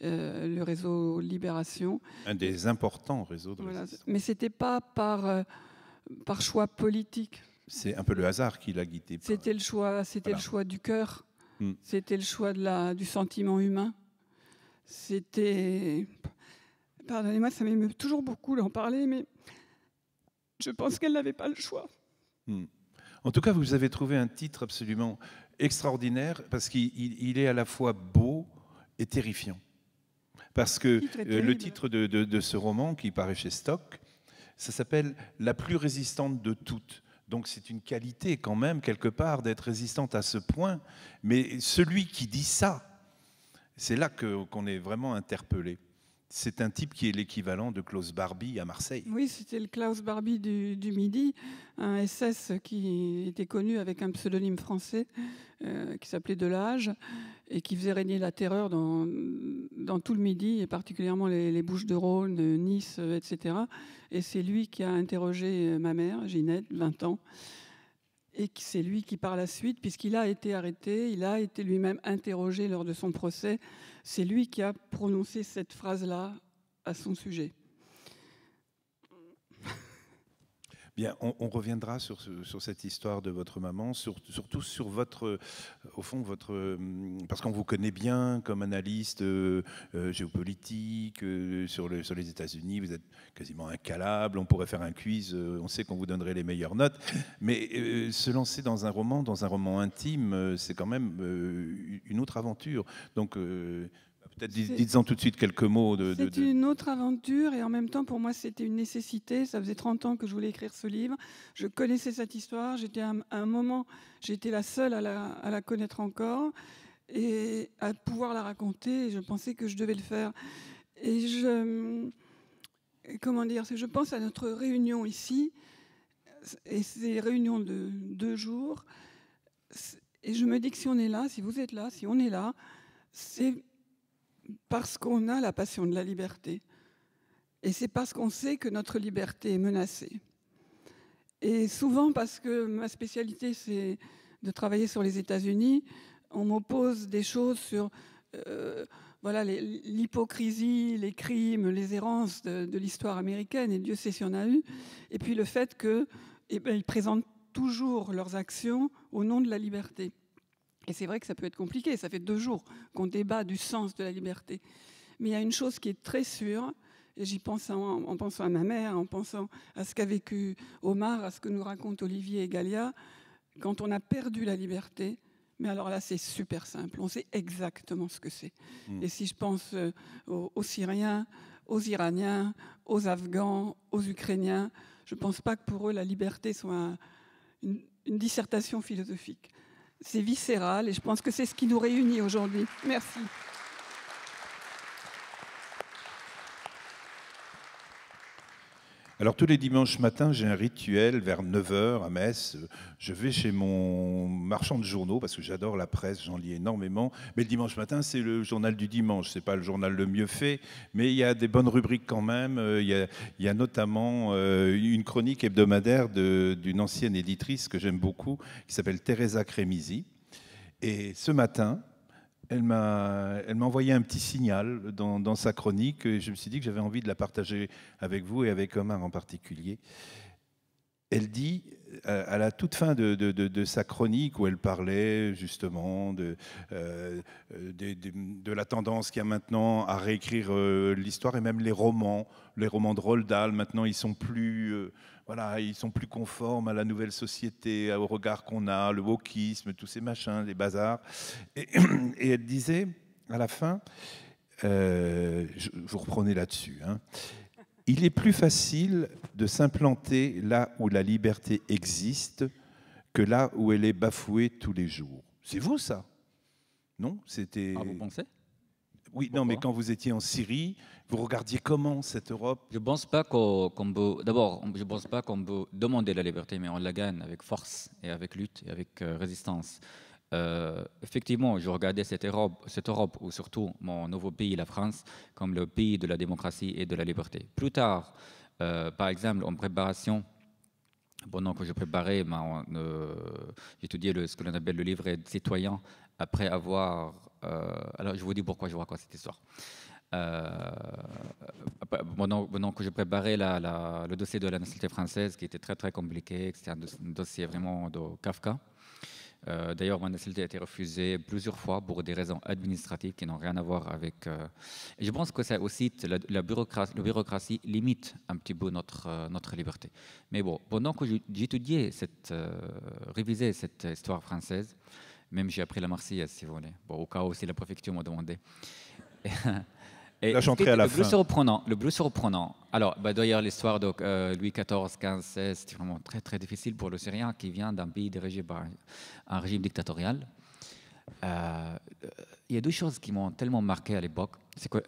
Euh, le réseau Libération. Un des importants réseaux de Mais ce n'était pas par, euh, par choix politique. C'est un peu le hasard qui l'a guidé. C'était le choix, c'était le choix du cœur. Hmm. C'était le choix de la, du sentiment humain. C'était, pardonnez-moi, ça m'émeut toujours beaucoup d'en parler, mais je pense qu'elle n'avait pas le choix. Hmm. En tout cas, vous avez trouvé un titre absolument extraordinaire parce qu'il est à la fois beau et terrifiant parce que euh, le titre de, de, ce roman qui paraît chez Stock, ça s'appelle La plus résistante de toutes. Donc c'est une qualité quand même, quelque part, d'être résistante à ce point. Mais celui qui dit ça, c'est là qu'on est vraiment interpellé. C'est un type qui est l'équivalent de Klaus Barbie à Marseille. Oui, c'était le Klaus Barbie du, du, Midi, un SS qui était connu avec un pseudonyme français, euh, qui s'appelait Delage et qui faisait régner la terreur dans, tout le Midi et particulièrement les, les Bouches de Rhône, Nice, euh, etc. Et c'est lui qui a interrogé euh, ma mère, Ginette, 20 ans. Et c'est lui qui, par la suite, puisqu'il a été arrêté, il a été lui-même interrogé lors de son procès, c'est lui qui a prononcé cette phrase-là à son sujet. on, reviendra sur, cette histoire de votre maman, surtout sur votre, euh, au fond, votre, euh, parce qu'on vous connaît bien comme analyste euh, géopolitique sur, sur les États-Unis. Vous êtes quasiment incalable. On pourrait faire un quiz. on sait qu'on vous donnerait les meilleures notes. Mais se lancer dans un roman, dans un roman intime, c'est quand même une autre aventure. Donc Peut-être dites-en tout de suite quelques mots. De, c'est une autre aventure et en même temps, pour moi, c'était une nécessité. Ça faisait 30 ans que je voulais écrire ce livre. Je connaissais cette histoire. J'étais à, un moment, j'étais la seule à la, connaître encore et à pouvoir la raconter. je pensais que je devais le faire. Et je. Comment dire Je pense à notre réunion ici. Et ces réunions de deux jours. Et je me dis que si on est là, si vous êtes là, si on est là, c'est parce qu'on a la passion de la liberté. Et c'est parce qu'on sait que notre liberté est menacée. Et souvent, parce que ma spécialité, c'est de travailler sur les États-Unis, on m'oppose des choses sur euh, voilà l'hypocrisie, les, crimes, les errances de, l'histoire américaine, et Dieu sait si en a eu, et puis le fait qu'ils eh ben, présentent toujours leurs actions au nom de la liberté. Et c'est vrai que ça peut être compliqué, ça fait deux jours qu'on débat du sens de la liberté. Mais il y a une chose qui est très sûre, et j'y pense en, pensant à ma mère, en pensant à ce qu'a vécu Omar, à ce que nous racontent Olivier et Galia, quand on a perdu la liberté, mais alors là, c'est super simple, on sait exactement ce que c'est. Hmm. Et si je pense euh, aux, Syriens, aux Iraniens, aux Afghans, aux Ukrainiens, je ne pense pas que pour eux, la liberté soit une dissertation philosophique c'est viscéral et je pense que c'est ce qui nous réunit aujourd'hui. Merci. Alors tous les dimanches matin, j'ai un rituel vers 9h à Metz. Je vais chez mon marchand de journaux parce que j'adore la presse, j'en lis énormément. Mais le dimanche matin, c'est le journal du dimanche. Ce n'est pas le journal le mieux fait, mais il y a des bonnes rubriques quand même. Euh, il y a, notamment euh, une chronique hebdomadaire d'une ancienne éditrice que j'aime beaucoup, qui s'appelle Teresa Crémisi. Et ce matin, elle m'a, elle m'a envoyé un petit signal dans, sa chronique et je me suis dit que j'avais envie de la partager avec vous et avec Omar en particulier. Elle dit, à la toute fin de, sa chronique, où elle parlait justement euh, de, la tendance qu'il y a maintenant à réécrire euh, l'histoire et même les romans, les romans de Roldal. maintenant ils sont plus... Euh, voilà, ils sont plus conformes à la nouvelle société, au regard qu'on a, le wokisme, tous ces machins, les bazars. Et, elle disait, à la fin, euh, je, vous reprenais là-dessus, hein, il est plus facile de s'implanter là où la liberté existe que là où elle est bafouée tous les jours. C'est vous ça Non C'était. Ah, vous pensez oui, non, mais quand vous étiez en Syrie, vous regardiez comment cette Europe Je ne pense pas qu'on peut. D'abord, je ne pense pas qu'on peut demander la liberté, mais on la gagne avec force et avec lutte et avec euh, résistance. Euh, effectivement, je regardais cette Europe, cette Europe, ou surtout mon nouveau pays, la France, comme le pays de la démocratie et de la liberté. Plus tard, euh, par exemple, en préparation, pendant que je préparais, j'étudiais ce que l'on appelle le livre citoyen, après avoir euh, alors, je vous dis pourquoi je vois quoi cette histoire. Euh, pendant, que je préparais le dossier de la nationalité française, qui était très très compliqué, c'était un, dossier vraiment de Kafka. Euh, d'ailleurs, ma nationalité a été refusée plusieurs fois pour des raisons administratives qui n'ont rien à voir avec. je pense que ça aussi, la, bureaucratie, bureaucratie, limite un petit peu notre, notre liberté. Mais bon, pendant que j'étudiais cette, révisais cette histoire française, même j'ai appris la Marseillaise, si vous voulez. Bon, au cas où, si la préfecture m'a demandé. Et la à la le fin. se surprenant, le Alors, bah, d'ailleurs, l'histoire de euh, Louis XIV, XV, XVI, c'était vraiment très, très difficile pour le Syrien qui vient d'un pays dirigé par un régime dictatorial. Euh, il y a deux choses qui m'ont tellement marqué à l'époque.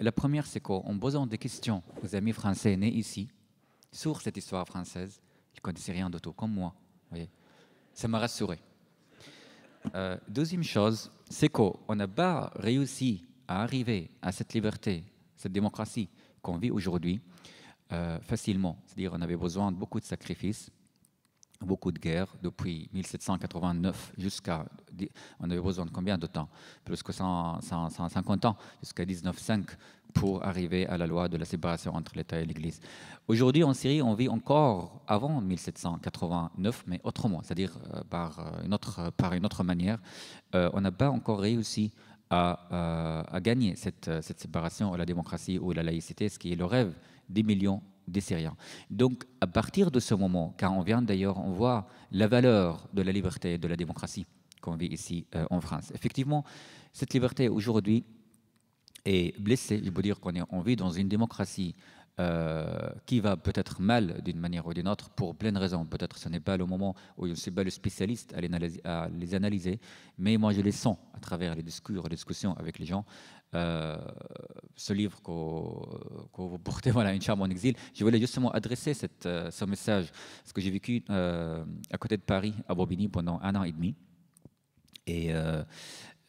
la première, c'est qu'en posant des questions aux amis français nés ici sur cette histoire française, ils connaissaient rien d'autre, comme moi. Voyez. Ça m'a rassuré. Euh, deuxième chose, c'est qu'on n'a pas réussi à arriver à cette liberté, cette démocratie qu'on vit aujourd'hui euh, facilement. C'est-à-dire on avait besoin de beaucoup de sacrifices beaucoup de guerres depuis 1789 jusqu'à. On avait besoin de combien de temps Plus que 150 ans, jusqu'à 1905, pour arriver à la loi de la séparation entre l'État et l'Église. Aujourd'hui, en Syrie, on vit encore avant 1789, mais autrement, c'est-à-dire euh, par, euh, une autre, par une autre manière. Euh, on n'a pas encore réussi à, à gagner cette, cette séparation ou la démocratie ou la laïcité, ce qui est le rêve des millions des Syriens. Donc, à partir de ce moment, car on vient d'ailleurs, on voit la valeur de la liberté et de la démocratie qu'on vit ici euh, en France. Effectivement, cette liberté aujourd'hui est blessée. Je peux dire qu'on vit dans une démocratie euh, qui va peut-être mal d'une manière ou d'une autre pour plein de raisons. Peut-être ce n'est pas le moment où je ne suis pas le spécialiste à les, analyser, mais moi je les sens à travers les discours, les discussions avec les gens. Euh, ce livre que, vous portez, voilà, Une charme en exil, je voulais justement adresser cette, euh, ce message, ce que j'ai vécu à côté de Paris, à Bobigny, pendant un an et demi. Et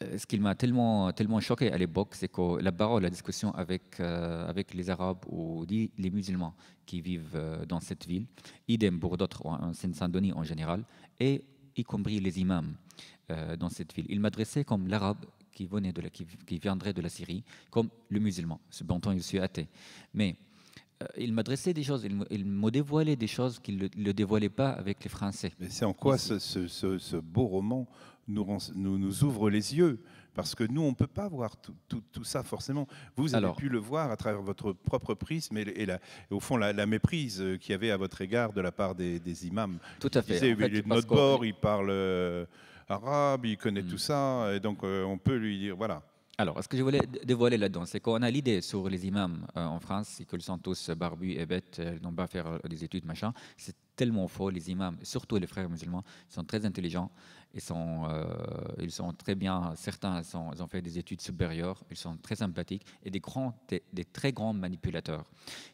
euh, ce qui m'a tellement, tellement choqué à l'époque, c'est que la parole, la discussion avec, euh, avec les Arabes ou les musulmans qui vivent euh, dans cette ville, idem pour d'autres en Seine-Saint-Denis en général, et y compris les imams dans cette ville. Il m'adressait comme l'arabe qui, venait de la, qui, viendrait de la Syrie, comme le musulman. Cependant, je suis athée. Mais il m'adressait des choses, il me, dévoilait des choses qu'ils ne dévoilait pas avec les Français. Mais c'est en quoi ce, ce, beau roman nous, nous, ouvre les yeux. Parce que nous, on ne peut pas voir tout, ça forcément. Vous avez pu le voir à travers votre propre prisme et, au fond la, méprise qu'il y avait à votre égard de la part des, imams. Tout à fait. Disaient, il est de notre bord, il parle euh, arabe, il connaît hmm. tout ça, et donc euh, on peut lui dire voilà. Alors, ce que je voulais dévoiler là-dedans, c'est qu'on a l'idée sur les imams euh, en France, c'est qu'ils sont tous barbus et bêtes, ils n'ont pas à faire des études, machin. C'est tellement faux, les imams, surtout les frères musulmans, sont très intelligents. Ils sont, euh, ils sont très bien, certains ont fait des études supérieures, ils sont très sympathiques et des, des, très grands manipulateurs.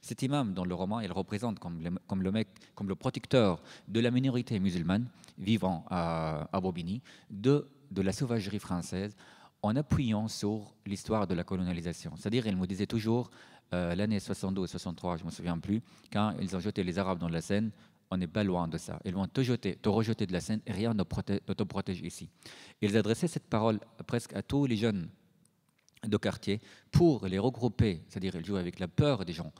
Cet imam dans le roman, il représente comme le, mec, comme le protecteur de la minorité musulmane vivant à, à Bobigny, de, la sauvagerie française en appuyant sur l'histoire de la colonisation. C'est-à-dire, il me disait toujours, euh, l'année 72-63, je ne me souviens plus, quand ils ont jeté les Arabes dans la Seine, on n'est pas loin de ça. Ils vont te jeter, te rejeter de la scène et rien ne, te protège ici. Ils adressaient cette parole presque à tous les jeunes de quartier pour les regrouper, c'est-à-dire ils jouaient avec la peur des gens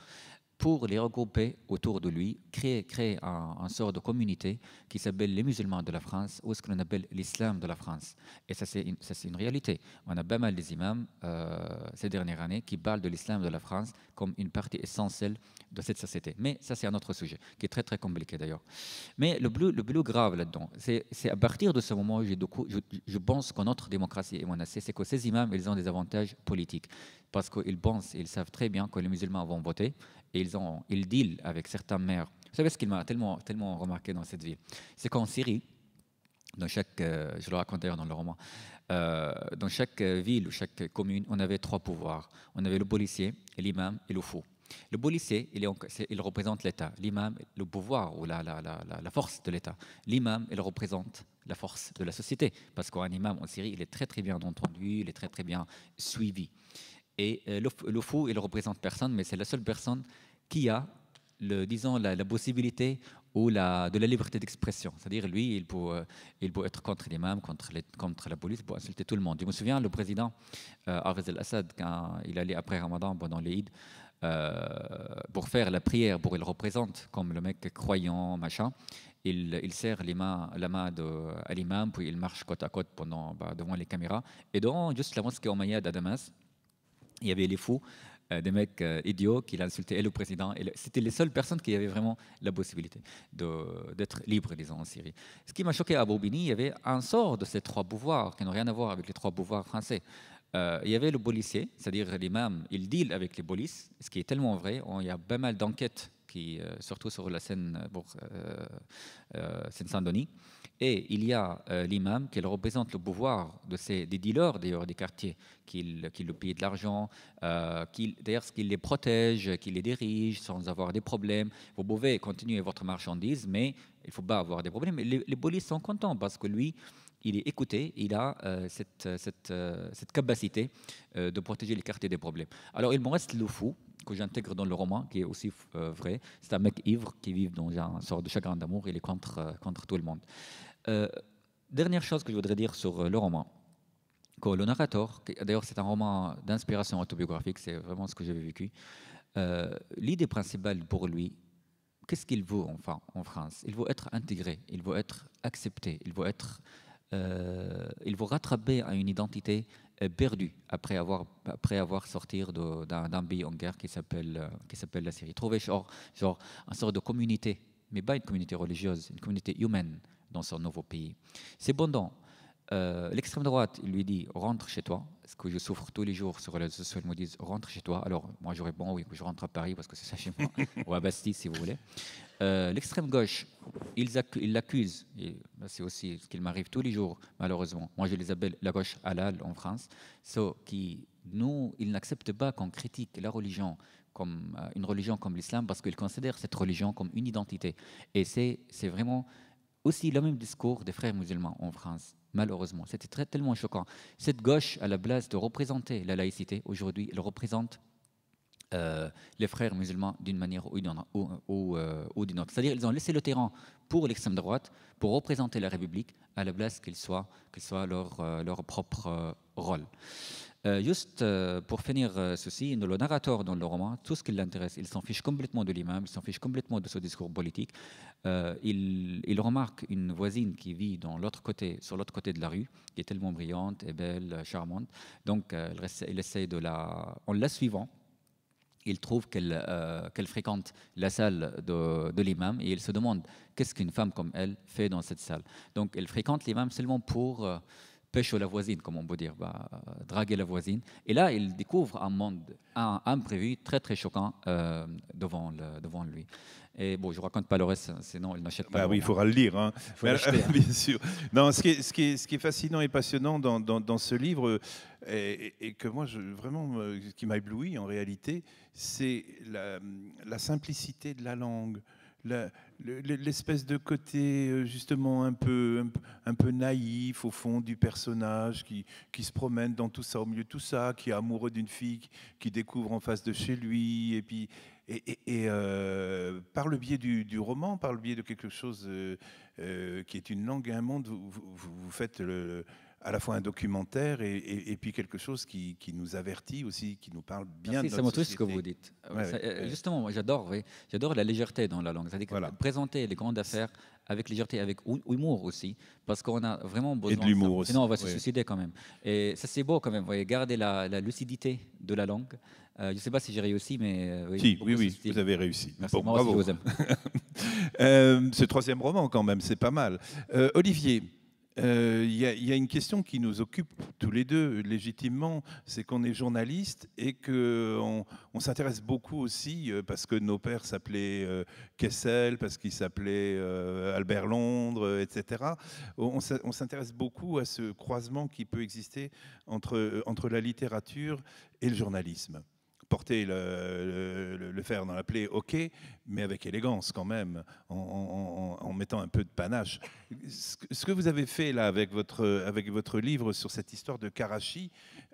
pour les regrouper autour de lui, créer, créer un, sort de communauté qui s'appelle les musulmans de la France ou ce qu'on appelle l'islam de la France. Et ça, c'est une, une, réalité. On a pas mal d'imams, imams euh, ces dernières années qui parlent de l'islam de la France comme une partie essentielle de cette société. Mais ça, c'est un autre sujet qui est très, très compliqué d'ailleurs. Mais le plus, le plus grave là-dedans, c'est à partir de ce moment où je, je, pense que notre démocratie est menacée, c'est que ces imams, ils ont des avantages politiques parce qu'ils pensent, ils savent très bien que les musulmans vont voter et ils, ont, ils deal avec certains maires. Vous savez ce qu'il m'a tellement, tellement remarqué dans cette ville C'est qu'en Syrie, dans chaque, euh, je le raconte d'ailleurs dans le roman, euh, dans chaque euh, ville ou chaque commune, on avait trois pouvoirs. On avait le policier, l'imam et le fou. Le policier, il, il représente l'État. L'imam, le pouvoir ou la, la, la, la force de l'État. L'imam, il représente la force de la société. Parce qu'un imam en Syrie, il est très très bien entendu, il est très très bien suivi. Et euh, le, fou, il ne représente personne, mais c'est la seule personne qui a, le, disons, la, possibilité ou la, de la liberté d'expression. C'est-à-dire, lui, il peut, euh, il peut être contre l'imam, contre, contre la police, pour insulter tout le monde. Je me souviens, le président euh, al-Assad, quand il allait après Ramadan, pendant l'Eid, euh, pour faire la prière, pour il représente comme le mec croyant, machin, il, serre les mains, la main de, à l'imam, puis il marche côte à côte pendant, bah, devant les caméras. Et dans juste la mosquée Omeyyade à Damas, il y avait les fous, euh, des mecs euh, idiots qui l'insultaient, et le président. C'était les seules personnes qui avaient vraiment la possibilité d'être libres, disons, en Syrie. Ce qui m'a choqué à Bobigny, il y avait un sort de ces trois pouvoirs qui n'ont rien à voir avec les trois pouvoirs français. Euh, il y avait le policier, c'est-à-dire l'imam, il deal avec les polices, ce qui est tellement vrai. il y a pas mal d'enquêtes, qui, surtout sur la scène, pour saint denis et il y a euh, l'imam qui représente le pouvoir de ces, des dealers d'ailleurs des quartiers, qui lui paye de l'argent, euh, qui, qu'il les protège, qui les dirige sans avoir des problèmes. Vous pouvez continuer votre marchandise, mais il ne faut pas avoir des problèmes. les, les sont contents parce que lui, il est écouté, il a euh, euh, cette, capacité de protéger les quartiers des problèmes. Alors il me reste le fou que j'intègre dans le roman, qui est aussi vrai. C'est un mec ivre qui vit dans un sort de chagrin d'amour, il est contre, contre tout le monde. Euh, dernière chose que je voudrais dire sur euh, le roman. Que le narrateur, d'ailleurs c'est un roman d'inspiration autobiographique, c'est vraiment ce que j'ai vécu, euh, l'idée principale pour lui, qu'est-ce qu'il veut enfin en France Il veut être intégré, il veut être accepté, il veut être, il veut rattraper à une identité perdue après avoir après avoir sorti d'un pays en guerre qui s'appelle qui s'appelle la série. Trouver genre genre une sorte de communauté, mais pas une communauté religieuse, une communauté humaine, dans son nouveau pays. Cependant, euh, l'extrême droite il lui dit rentre chez toi, ce que je souffre tous les jours sur les réseaux sociaux, ils me disent rentre chez toi. Alors moi je réponds oui, je rentre à Paris parce que c'est ça chez moi, ou à Bastille si vous voulez. Euh, l'extrême gauche, ils l'accusent, c'est aussi ce qu'il m'arrive tous les jours malheureusement. Moi je les appelle la gauche halal en France, so, qui nous, ils n'acceptent pas qu'on critique la religion comme euh, une religion comme l'islam parce qu'ils considèrent cette religion comme une identité. Et c'est vraiment aussi le même discours des frères musulmans en France. Malheureusement, c'était très, tellement choquant. Cette gauche, à la place de représenter la laïcité, aujourd'hui, elle représente euh, les frères musulmans d'une manière euh, ou d'une autre. C'est-à-dire ils ont laissé le terrain pour l'extrême droite, pour représenter la République, à la place qu'ils soit leur euh, propre rôle. Euh, juste euh, pour finir euh, ceci, le narrateur dans le roman, tout ce qui l'intéresse, il s'en fiche complètement de l'imam, il s'en fiche complètement de ce discours politique. Il, remarque une voisine qui vit dans l'autre côté, sur l'autre côté de la rue, qui est tellement brillante et belle, charmante. Donc, il essaie de la, en la suivant, il trouve qu'elle fréquente la salle de, l'imam et il se demande qu'est-ce qu'une femme comme elle fait dans cette salle. Donc elle fréquente l'imam seulement pour pêche la voisine, comme on peut dire, bah, draguer la voisine. Et là, il découvre un monde un, imprévu, très très choquant euh, devant, le, devant lui. Et bon, je ne raconte pas le reste, sinon il n'achète pas. Bah oui, il faudra le lire. Hein. Faut hein. Bien sûr. Non, ce, qui est, ce, qui ce qui est fascinant et passionnant dans, ce livre, et, que moi, je, vraiment, euh, qui m'a ébloui en réalité, c'est la, la, simplicité de la langue. La, l'espèce de côté euh, justement un peu, un peu naïf au fond du personnage qui, se promène dans tout ça, au milieu de tout ça, qui est amoureux d'une fille qui découvre en face de chez lui, et puis et, euh, par le biais du, roman, par le biais de quelque chose euh, qui est une langue, un monde, vous, vous faites le, à la fois un documentaire et, puis quelque chose qui, nous avertit aussi, qui nous parle bien de notre société. C'est ce que vous dites. Euh, justement, j'adore, j'adore la légèreté dans la langue. C'est-à-dire présenter les grandes affaires avec légèreté, avec humour aussi, parce qu'on a vraiment besoin. Et de l'humour aussi. Sinon, on va se suicider quand même. Et ça, c'est beau quand même. Vous voyez, garder la, lucidité de la langue. Euh, je ne sais pas si j'ai réussi, mais euh, oui. oui, oui, vous avez réussi. Merci. bravo. ce troisième roman, quand même, c'est pas mal. Olivier, euh, il y, a une question qui nous occupe tous les deux légitimement, c'est qu'on est journaliste et qu'on on, s'intéresse beaucoup aussi euh, parce que nos pères s'appelaient euh, Kessel, parce qu'ils s'appelaient Albert Londres, etc. On, s'intéresse beaucoup à ce croisement qui peut exister entre la littérature et le journalisme porter le, fer dans la plaie, ok, mais avec élégance quand même, en, en mettant un peu de panache. Ce que vous avez fait là avec votre, avec votre livre sur cette histoire de Karachi,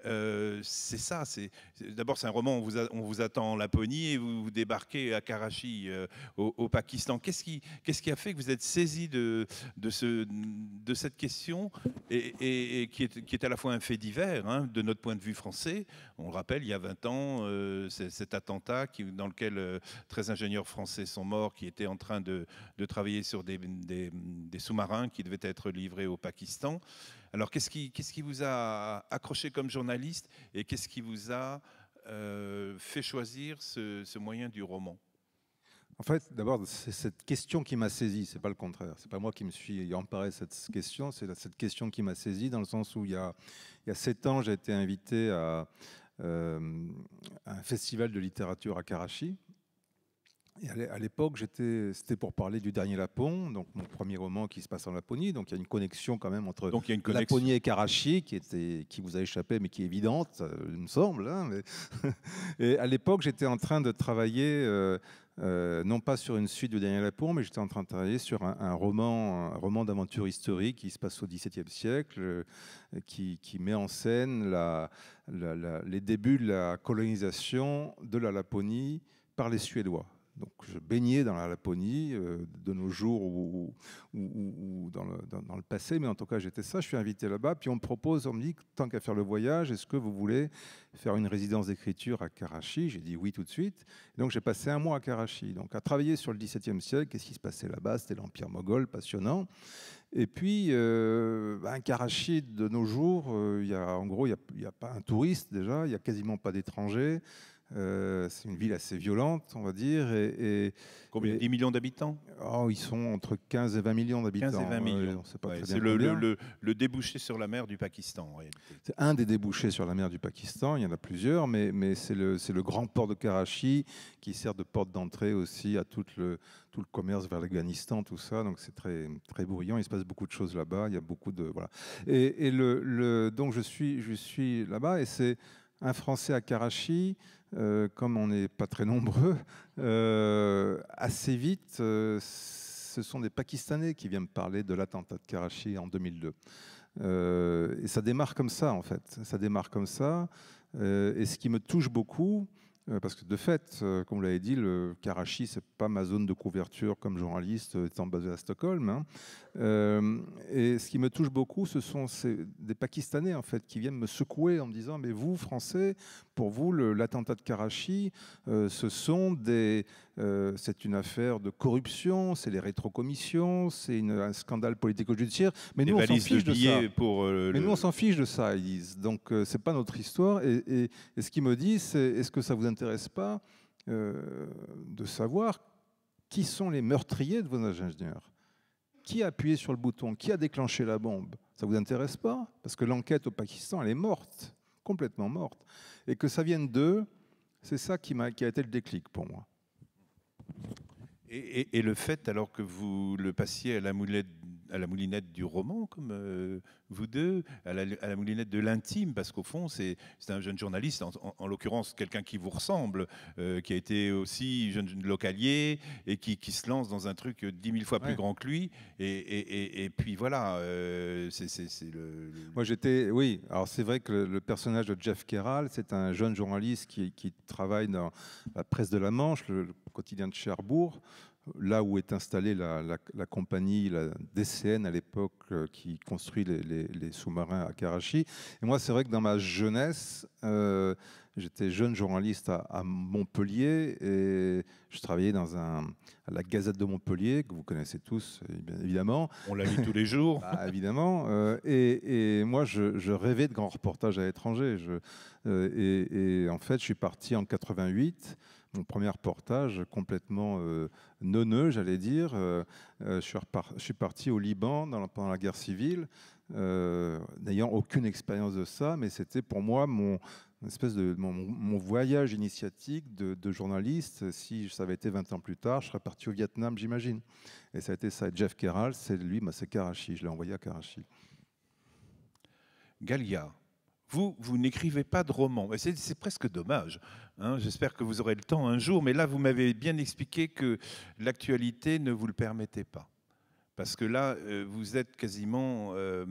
euh, c'est ça. C'est d'abord c'est un roman. On vous, on vous attend en Laponie et vous, débarquez à Karachi, euh, au, Pakistan. Qu'est-ce qui, qu'est-ce qui a fait que vous êtes saisi de, de, ce, de cette question et, qui, est, à la fois un fait divers hein, de notre point de vue français. On le rappelle, il y a 20 ans, euh, cet attentat qui, dans lequel 13 ingénieurs français sont morts, qui étaient en train de, travailler sur des, des sous-marins qui devaient être livrés au Pakistan. Alors, qu'est-ce qui, vous a accroché comme journaliste et qu'est-ce qui vous a euh, fait choisir ce, moyen du roman en fait, d'abord, c'est cette question qui m'a saisi, c'est pas le contraire. C'est pas moi qui me suis emparé de cette question, c'est cette question qui m'a saisi dans le sens où il y a, sept ans, j'ai été invité euh, à un festival de littérature à Karachi, à l'époque, c'était pour parler du dernier Lapon, donc mon premier roman qui se passe en Laponie. Donc il y a une connexion quand même entre donc, Laponie et Karachi qui, était, qui vous a échappé, mais qui est évidente, euh, il me semble. Hein, et à l'époque, j'étais en train de travailler, euh, euh, non pas sur une suite du dernier Lapon, mais j'étais en train de travailler sur un, roman, roman d'aventure historique qui se passe au XVIIe siècle, qui, met en scène la, les débuts de la colonisation de la Laponie par les Suédois. Donc je baignais dans la Laponie euh, de nos jours ou, dans, le, passé, mais en tout cas j'étais ça, je suis invité là-bas, puis on me propose, on me dit, tant qu'à faire le voyage, est-ce que vous voulez faire une résidence d'écriture à Karachi J'ai dit oui tout de suite, donc j'ai passé un mois à Karachi, donc à travailler sur le XVIIe siècle, qu'est-ce qui se passait là-bas, c'était l'Empire moghol, passionnant. Et puis, euh, ben, Karachi, de nos jours, euh, il y a, en gros, il n'y a, a, pas un touriste déjà, il n'y a quasiment pas d'étrangers. Euh, c'est une ville assez violente, on va dire. Et, combien et, 10 millions d'habitants oh, Ils sont entre 15 et 20 millions d'habitants. 15 et 20 millions. c'est le, le, débouché sur la mer du Pakistan. C'est un des débouchés sur la mer du Pakistan. Il y en a plusieurs, mais, mais c'est le, grand port de Karachi qui sert de porte d'entrée aussi à tout le, tout le commerce vers l'Afghanistan, tout ça. Donc c'est très, très bruyant. Il se passe beaucoup de choses là-bas. Il y a beaucoup de. Voilà. Et, le, donc je suis, je suis là-bas et c'est un Français à Karachi. Euh, comme on n'est pas très nombreux, euh, assez vite, euh, ce sont des Pakistanais qui viennent me parler de l'attentat de Karachi en 2002. et ça démarre comme ça, en fait. Ça démarre comme ça. et ce qui me touche beaucoup, euh, parce que de fait, euh, comme vous l'avez dit, le Karachi, c'est pas ma zone de couverture comme journaliste euh, étant basé à Stockholm. Hein. et ce qui me touche beaucoup, ce sont des Pakistanais en fait qui viennent me secouer en me disant mais vous Français, pour vous l'attentat de Karachi, ce sont des, euh, c'est une affaire de corruption, c'est les rétrocommissions, c'est un scandale politico-judiciaire. Mais nous, on s'en fiche de, ça. Euh, Mais nous, on s'en fiche de ça, ils disent. Donc, ce euh, c'est pas notre histoire. Et, ce qu'ils me disent, c'est est-ce que ça vous intéresse pas de savoir qui sont les meurtriers de vos ingénieurs Qui a appuyé sur le bouton Qui a déclenché la bombe Ça vous intéresse pas Parce que l'enquête au Pakistan, elle est morte, complètement morte. Et que ça vienne d'eux, c'est ça qui qui a été le déclic pour moi. Et, le fait, alors que vous le passiez à la, moulette, à la moulinette du roman, comme euh, vous deux, à la, moulinette de l'intime, parce qu'au fond, c'est un jeune journaliste, en, l'occurrence quelqu'un qui vous ressemble, euh, qui a été aussi jeune localier et qui, se lance dans un truc dix mille fois plus grand que lui. Et, et puis voilà, euh, c'est le, Moi j'étais, oui, alors c'est vrai que le, personnage de Jeff Keral, c'est un jeune journaliste qui, qui, travaille dans la presse de la Manche, le, quotidien de Cherbourg, là où est installée la, compagnie, la DCN à l'époque, euh, qui construit les, sous-marins à Karachi. Et moi, c'est vrai que dans ma jeunesse, euh, j'étais jeune journaliste à, Montpellier et je travaillais dans un, la Gazette de Montpellier, que vous connaissez tous, évidemment. On la lit tous les jours. Bah, évidemment. Euh, et, moi, je, rêvais de grands reportages à l'étranger. et, et en fait, je suis parti en 88 mon premier reportage complètement euh, j'allais dire. Euh, euh, je, suis parti au Liban pendant la guerre civile, euh, n'ayant aucune expérience de ça, mais c'était pour moi mon espèce de mon, voyage initiatique de, journaliste. Si ça avait été 20 ans plus tard, je serais parti au Vietnam, j'imagine. Et ça a été ça. Jeff Keral, c'est lui, bah, c'est Karachi. Je l'ai envoyé à Karachi. Galia. Vous, vous n'écrivez pas de roman. C'est presque dommage. Hein. J'espère que vous aurez le temps un jour. Mais là, vous m'avez bien expliqué que l'actualité ne vous le permettait pas. Parce que là, euh, vous êtes quasiment euh,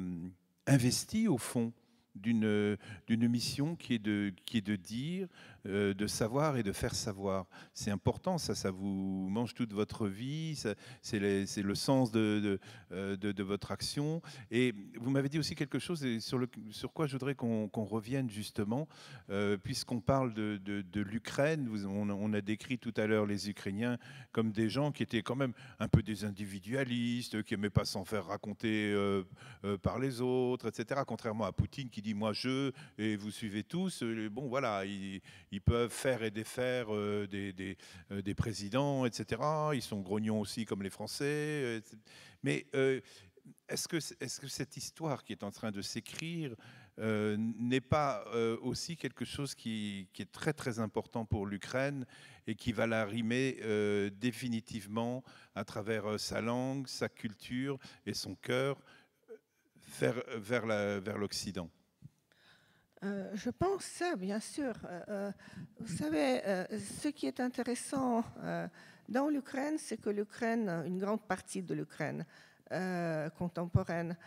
investi, au fond, d'une mission qui est de, qui est de dire euh, de savoir et de faire savoir. C'est important, ça, ça vous mange toute votre vie, c'est le sens euh, de, de, votre action. Et vous m'avez dit aussi quelque chose sur, le, sur quoi je voudrais qu'on revienne justement, euh, puisqu'on parle de, l'Ukraine, on, on, a décrit tout à l'heure les Ukrainiens comme des gens qui étaient quand même un peu des individualistes, qui n'aimaient pas s'en faire raconter par les autres, etc. Contrairement à Poutine qui dit moi je et vous suivez tous. Bon voilà, il, ils peuvent faire et défaire euh, euh, des, présidents, etc. Ils sont grognons aussi comme les Français. Euh, Mais est-ce que, est-ce que cette histoire qui est en train de s'écrire n'est pas aussi quelque chose qui, est très très important pour l'Ukraine et qui va la rimer définitivement à travers sa langue, sa culture et son cœur vers l'Occident euh, je pense ça, bien sûr. Euh, euh, vous savez, ce qui est intéressant dans l'Ukraine, c'est que l'Ukraine, une grande partie de l'Ukraine contemporaine,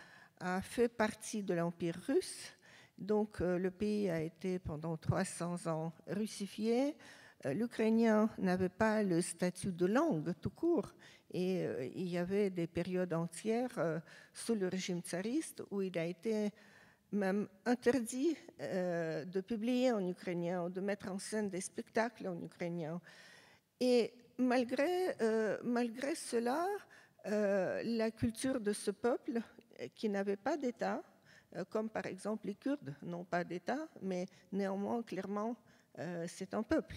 a fait partie de l'Empire russe. Donc le pays a été pendant 300 ans russifié. L'ukrainien n'avait pas le statut de langue tout court et il y avait des périodes entières sous le régime tsariste où il a été même interdit euh, de publier en ukrainien ou de mettre en scène des spectacles en ukrainien. Et malgré, euh, malgré cela, euh, la culture de ce peuple qui n'avait pas d'État, comme par exemple les Kurdes n'ont pas d'État, mais néanmoins, clairement, c'est un peuple.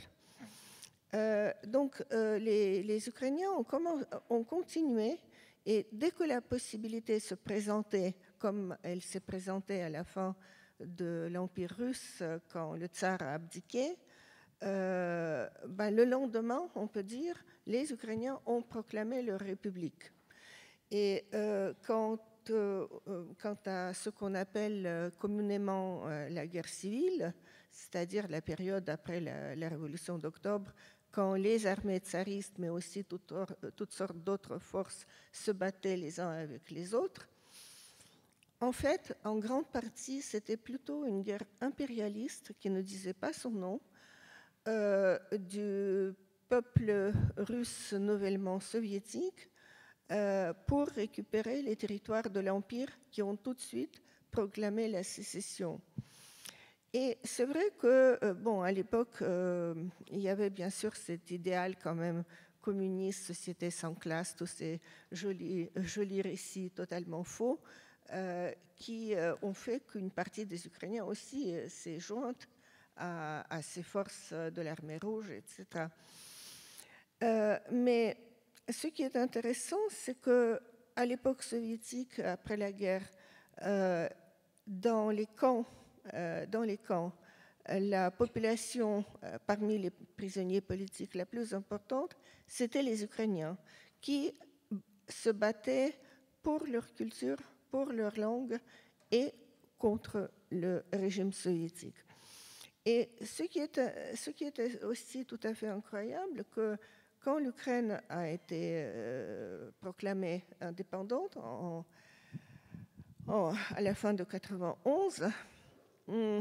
donc les, Ukrainiens ont, continué, et dès que la possibilité se présentait comme elle s'est présentée à la fin de l'Empire russe quand le tsar a abdiqué, euh, ben, le lendemain, on peut dire, les Ukrainiens ont proclamé leur république. Et euh, euh, quant, à ce qu'on appelle communément la guerre civile, c'est-à-dire la période après la, révolution d'octobre, quand les armées tsaristes, mais aussi toutes sortes d'autres forces, se battaient les uns avec les autres, en fait, en grande partie, c'était plutôt une guerre impérialiste qui ne disait pas son nom euh, du peuple russe nouvellement soviétique euh, pour récupérer les territoires de l'Empire qui ont tout de suite proclamé la sécession. Et c'est vrai que, euh, bon, à l'époque, il y avait bien sûr cet idéal quand même communiste, société sans classe, tous ces jolis récits totalement faux. Euh, qui euh, ont fait qu'une partie des Ukrainiens aussi euh, s'est jointe à, à, ces forces de l'armée rouge, etc. mais ce qui est intéressant, c'est que à l'époque soviétique, après la guerre, dans les camps, dans les camps, la population parmi les prisonniers politiques la plus importante, c'était les Ukrainiens qui se battaient pour leur culture, pour leur langue et contre le régime soviétique. Et ce qui est ce qui était aussi tout à fait incroyable, que quand l'Ukraine a été euh, proclamée indépendante en, à la fin de 91, hmm,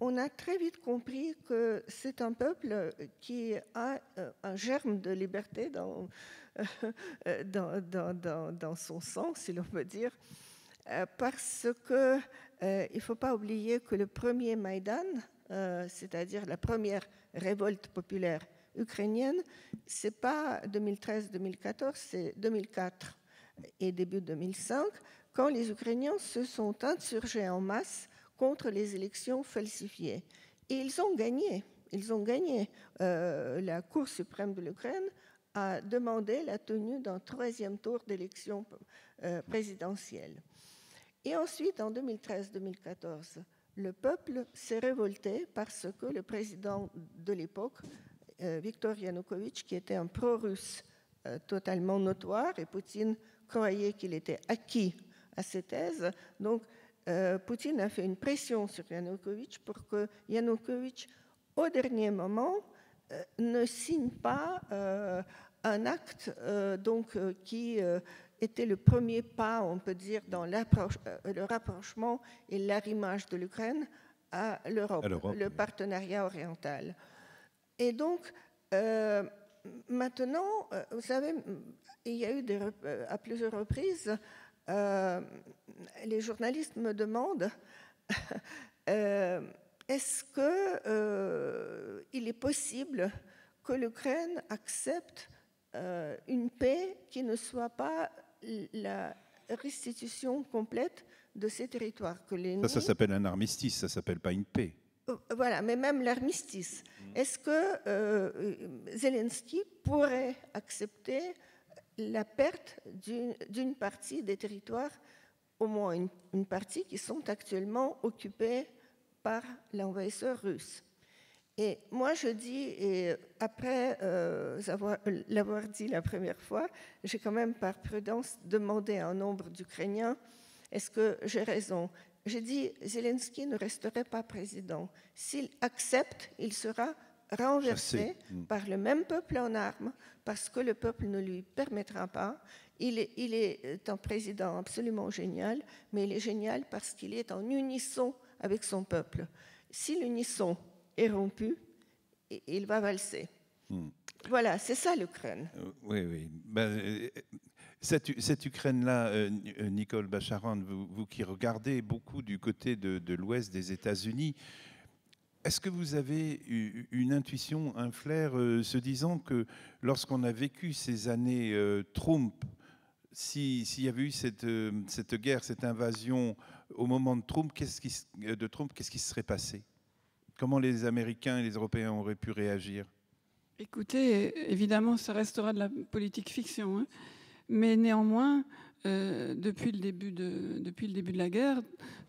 on a très vite compris que c'est un peuple qui a euh, un germe de liberté dans, Euh, dans, son sens, si l'on peut dire, euh, parce que euh, il ne faut pas oublier que le premier Maïdan, c'est-à-dire la première révolte populaire ukrainienne, c'est pas 2013-2014, c'est 2004 et début 2005, quand les Ukrainiens se sont insurgés en masse contre les élections falsifiées. Et ils ont gagné. Ils ont gagné la Cour suprême de l'Ukraine a demandé la tenue d'un troisième tour d'élection euh, présidentielle. Et ensuite, en 2013-2014, le peuple s'est révolté parce que le président de l'époque, euh, Viktor Yanukovych, qui était un pro-russe euh, totalement notoire, et Poutine croyait qu'il était acquis à ses thèses, donc Poutine a fait une pression sur Yanukovych pour que Yanukovych, au dernier moment, euh, ne signe pas euh, un acte euh, donc, qui était le premier pas, on peut dire, dans le rapprochement et l'arrimage de l'Ukraine à l'Europe, le partenariat oriental. Et donc, maintenant, vous savez, il y a eu à plusieurs reprises, les journalistes me demandent est-ce qu'il euh, est possible que l'Ukraine accepte euh, une paix qui ne soit pas la restitution complète de ces territoires que les Ça, ça s'appelle un armistice, ça s'appelle pas une paix. Euh, voilà, mais même l'armistice. Mm. Est-ce que Zelensky pourrait accepter la perte d'une partie des territoires, au moins une, une, partie, qui sont actuellement occupés par l'envahisseur russe. Et moi, je dis, et après euh, l'avoir dit la première fois, j'ai quand même par prudence demandé à un nombre d'Ukrainiens, est-ce que j'ai raison J'ai dit, Zelensky ne resterait pas président. S'il accepte, il sera renversé mm. par le même peuple en armes, parce que le peuple ne lui permettra pas. il est un président absolument génial, mais il est génial parce qu'il est en unisson avec son peuple. Si l'unisson est rompu, il va valser. Hmm. Voilà, c'est ça l'Ukraine. Euh, oui, oui. Ben, euh, euh, cette, Ukraine-là, Nicole Bacharan, vous, qui regardez beaucoup du côté de, l'ouest des États-Unis, est-ce que vous avez une intuition, un flair, se disant que lorsqu'on a vécu ces années Trump, s'il y avait eu cette, cette guerre, cette invasion au moment de Trump, qu'est-ce qui, euh, de Trump, qu'est-ce qui se serait passé Comment les Américains et les Européens auraient pu réagir Écoutez, évidemment, ça restera de la politique fiction, hein. mais néanmoins, euh, depuis, le début de, depuis le début de la guerre,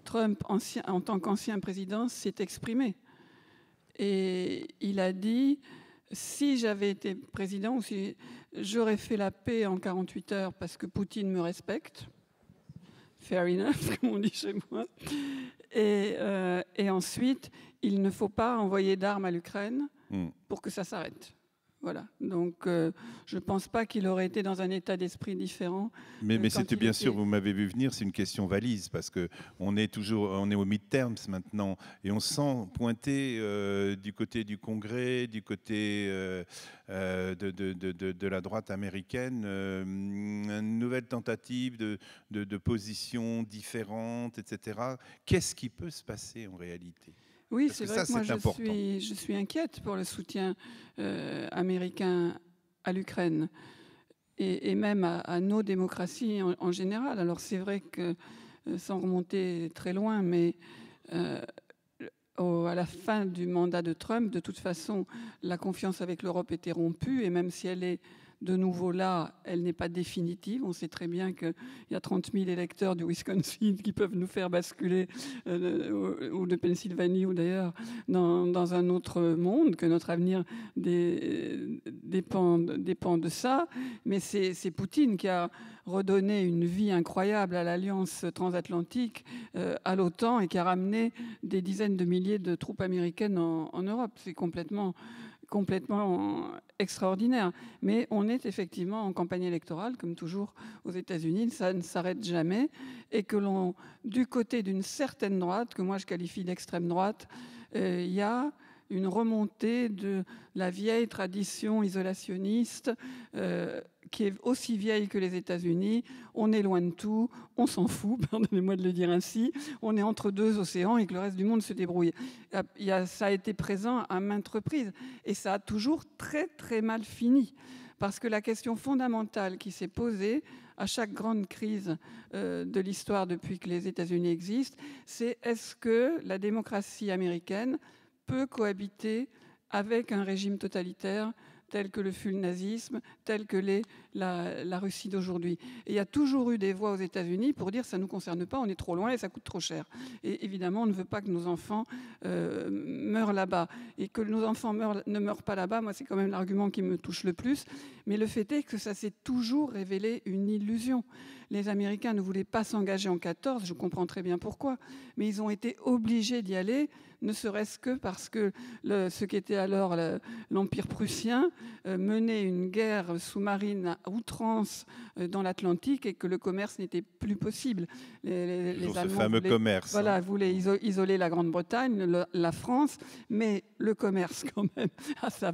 Trump, ancien, en tant qu'ancien président, s'est exprimé. Et il a dit, si j'avais été président, j'aurais fait la paix en 48 heures parce que Poutine me respecte fair enough, comme on dit chez moi. Euh, et, ensuite, il ne faut pas envoyer d'armes à l'Ukraine hmm. pour que ça s'arrête. Voilà. Donc, euh, je ne pense pas qu'il aurait été dans un état d'esprit différent. Euh, mais, c'était bien sûr, vous m'avez vu venir, c'est une question valise parce qu'on est toujours, on est au mid-terms maintenant et on sent pointer euh, du côté du Congrès, du côté de, la droite américaine, une nouvelle tentative de, position différente, etc. Qu'est-ce qui peut se passer en réalité oui, c'est vrai que moi, je suis, inquiète pour le soutien euh, américain à l'Ukraine et, même à, nos démocraties en, général. Alors, c'est vrai que, euh, sans remonter très loin, mais euh, à la fin du mandat de Trump, de toute façon, la confiance avec l'Europe était rompue, et même si elle est de nouveau, là, elle n'est pas définitive. On sait très bien qu'il y a 30 000 électeurs du Wisconsin qui peuvent nous faire basculer, euh, ou de Pennsylvanie, ou d'ailleurs, dans, un autre monde, que notre avenir dépend, de ça. Mais c'est Poutine qui a redonné une vie incroyable à l'alliance transatlantique, euh, à l'OTAN, et qui a ramené des dizaines de milliers de troupes américaines en Europe. C'est complètement complètement extraordinaire. Mais on est effectivement en campagne électorale, comme toujours aux États-Unis, ça ne s'arrête jamais, et que l'on, du côté d'une certaine droite, que moi je qualifie d'extrême droite, euh, il y a une remontée de la vieille tradition isolationniste euh, qui est aussi vieille que les États-Unis. On est loin de tout, on s'en fout, pardonnez-moi de le dire ainsi. On est entre deux océans et que le reste du monde se débrouille. Il ça a été présent à maintes reprises et ça a toujours très très mal fini. Parce que la question fondamentale qui s'est posée à chaque grande crise euh, de l'histoire depuis que les États-Unis existent, c'est est-ce que la démocratie américaine peut cohabiter avec un régime totalitaire tels que le fut le nazisme, tel que les la, Russie d'aujourd'hui. il y a toujours eu des voix aux États-Unis pour dire ça ne nous concerne pas, on est trop loin et ça coûte trop cher. Et évidemment, on ne veut pas que nos enfants euh, meurent là-bas. Et que nos enfants meurent, ne meurent pas là-bas, moi, c'est quand même l'argument qui me touche le plus. Mais le fait est que ça s'est toujours révélé une illusion. Les Américains ne voulaient pas s'engager en 14, je comprends très bien pourquoi, mais ils ont été obligés d'y aller, ne serait-ce que parce que le, ce était alors l'Empire prussien euh, menait une guerre sous-marine outrance euh, dans l'Atlantique et que le commerce n'était plus possible. Les, fameux commerce. Hein. Voilà, hein. voulaient isoler la Grande-Bretagne, la, France, mais le commerce quand même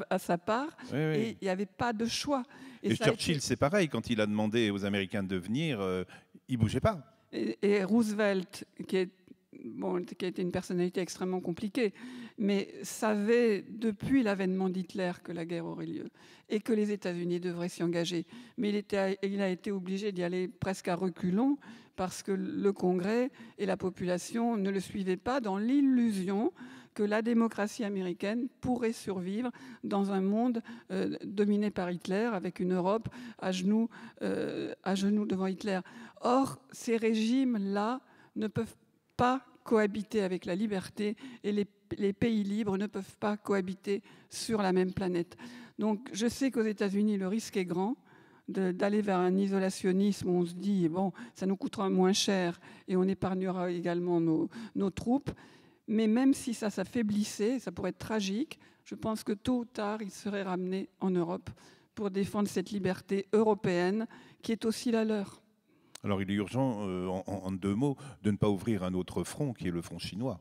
à sa, part. Et il n'y avait pas de choix. Et, Churchill, c'est pareil, quand il a demandé aux Américains de venir, euh, il ils ne bougeaient pas. Et, Roosevelt, qui est Bon, qui a été une personnalité extrêmement compliquée, mais savait depuis l'avènement d'Hitler que la guerre aurait lieu et que les États-Unis devraient s'y engager. Mais il, était, il a été obligé d'y aller presque à reculons parce que le Congrès et la population ne le suivaient pas dans l'illusion que la démocratie américaine pourrait survivre dans un monde euh, dominé par Hitler, avec une Europe à genoux, euh, à genoux devant Hitler. Or, ces régimes-là ne peuvent pas cohabiter avec la liberté et les, pays libres ne peuvent pas cohabiter sur la même planète. Donc je sais qu'aux États-Unis, le risque est grand d'aller vers un isolationnisme où on se dit, eh bon, ça nous coûtera moins cher et on épargnera également nos, troupes. Mais même si ça s'affaiblissait, ça pourrait être tragique, je pense que tôt ou tard, il serait ramené en Europe pour défendre cette liberté européenne qui est aussi la leur. Alors il est urgent, euh, en, deux mots, de ne pas ouvrir un autre front qui est le front chinois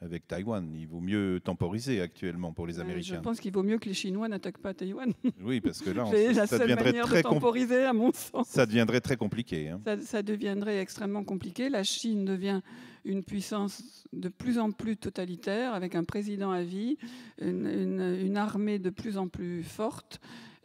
avec Taïwan. Il vaut mieux temporiser actuellement pour les Américains. Je pense qu'il vaut mieux que les Chinois n'attaquent pas Taïwan. Oui, parce que là, on, la ça, deviendrait très à mon sens. Ça deviendrait très compliqué. Hein. Ça, deviendrait extrêmement compliqué. La Chine devient une puissance de plus en plus totalitaire, avec un président à vie, une armée de plus en plus forte.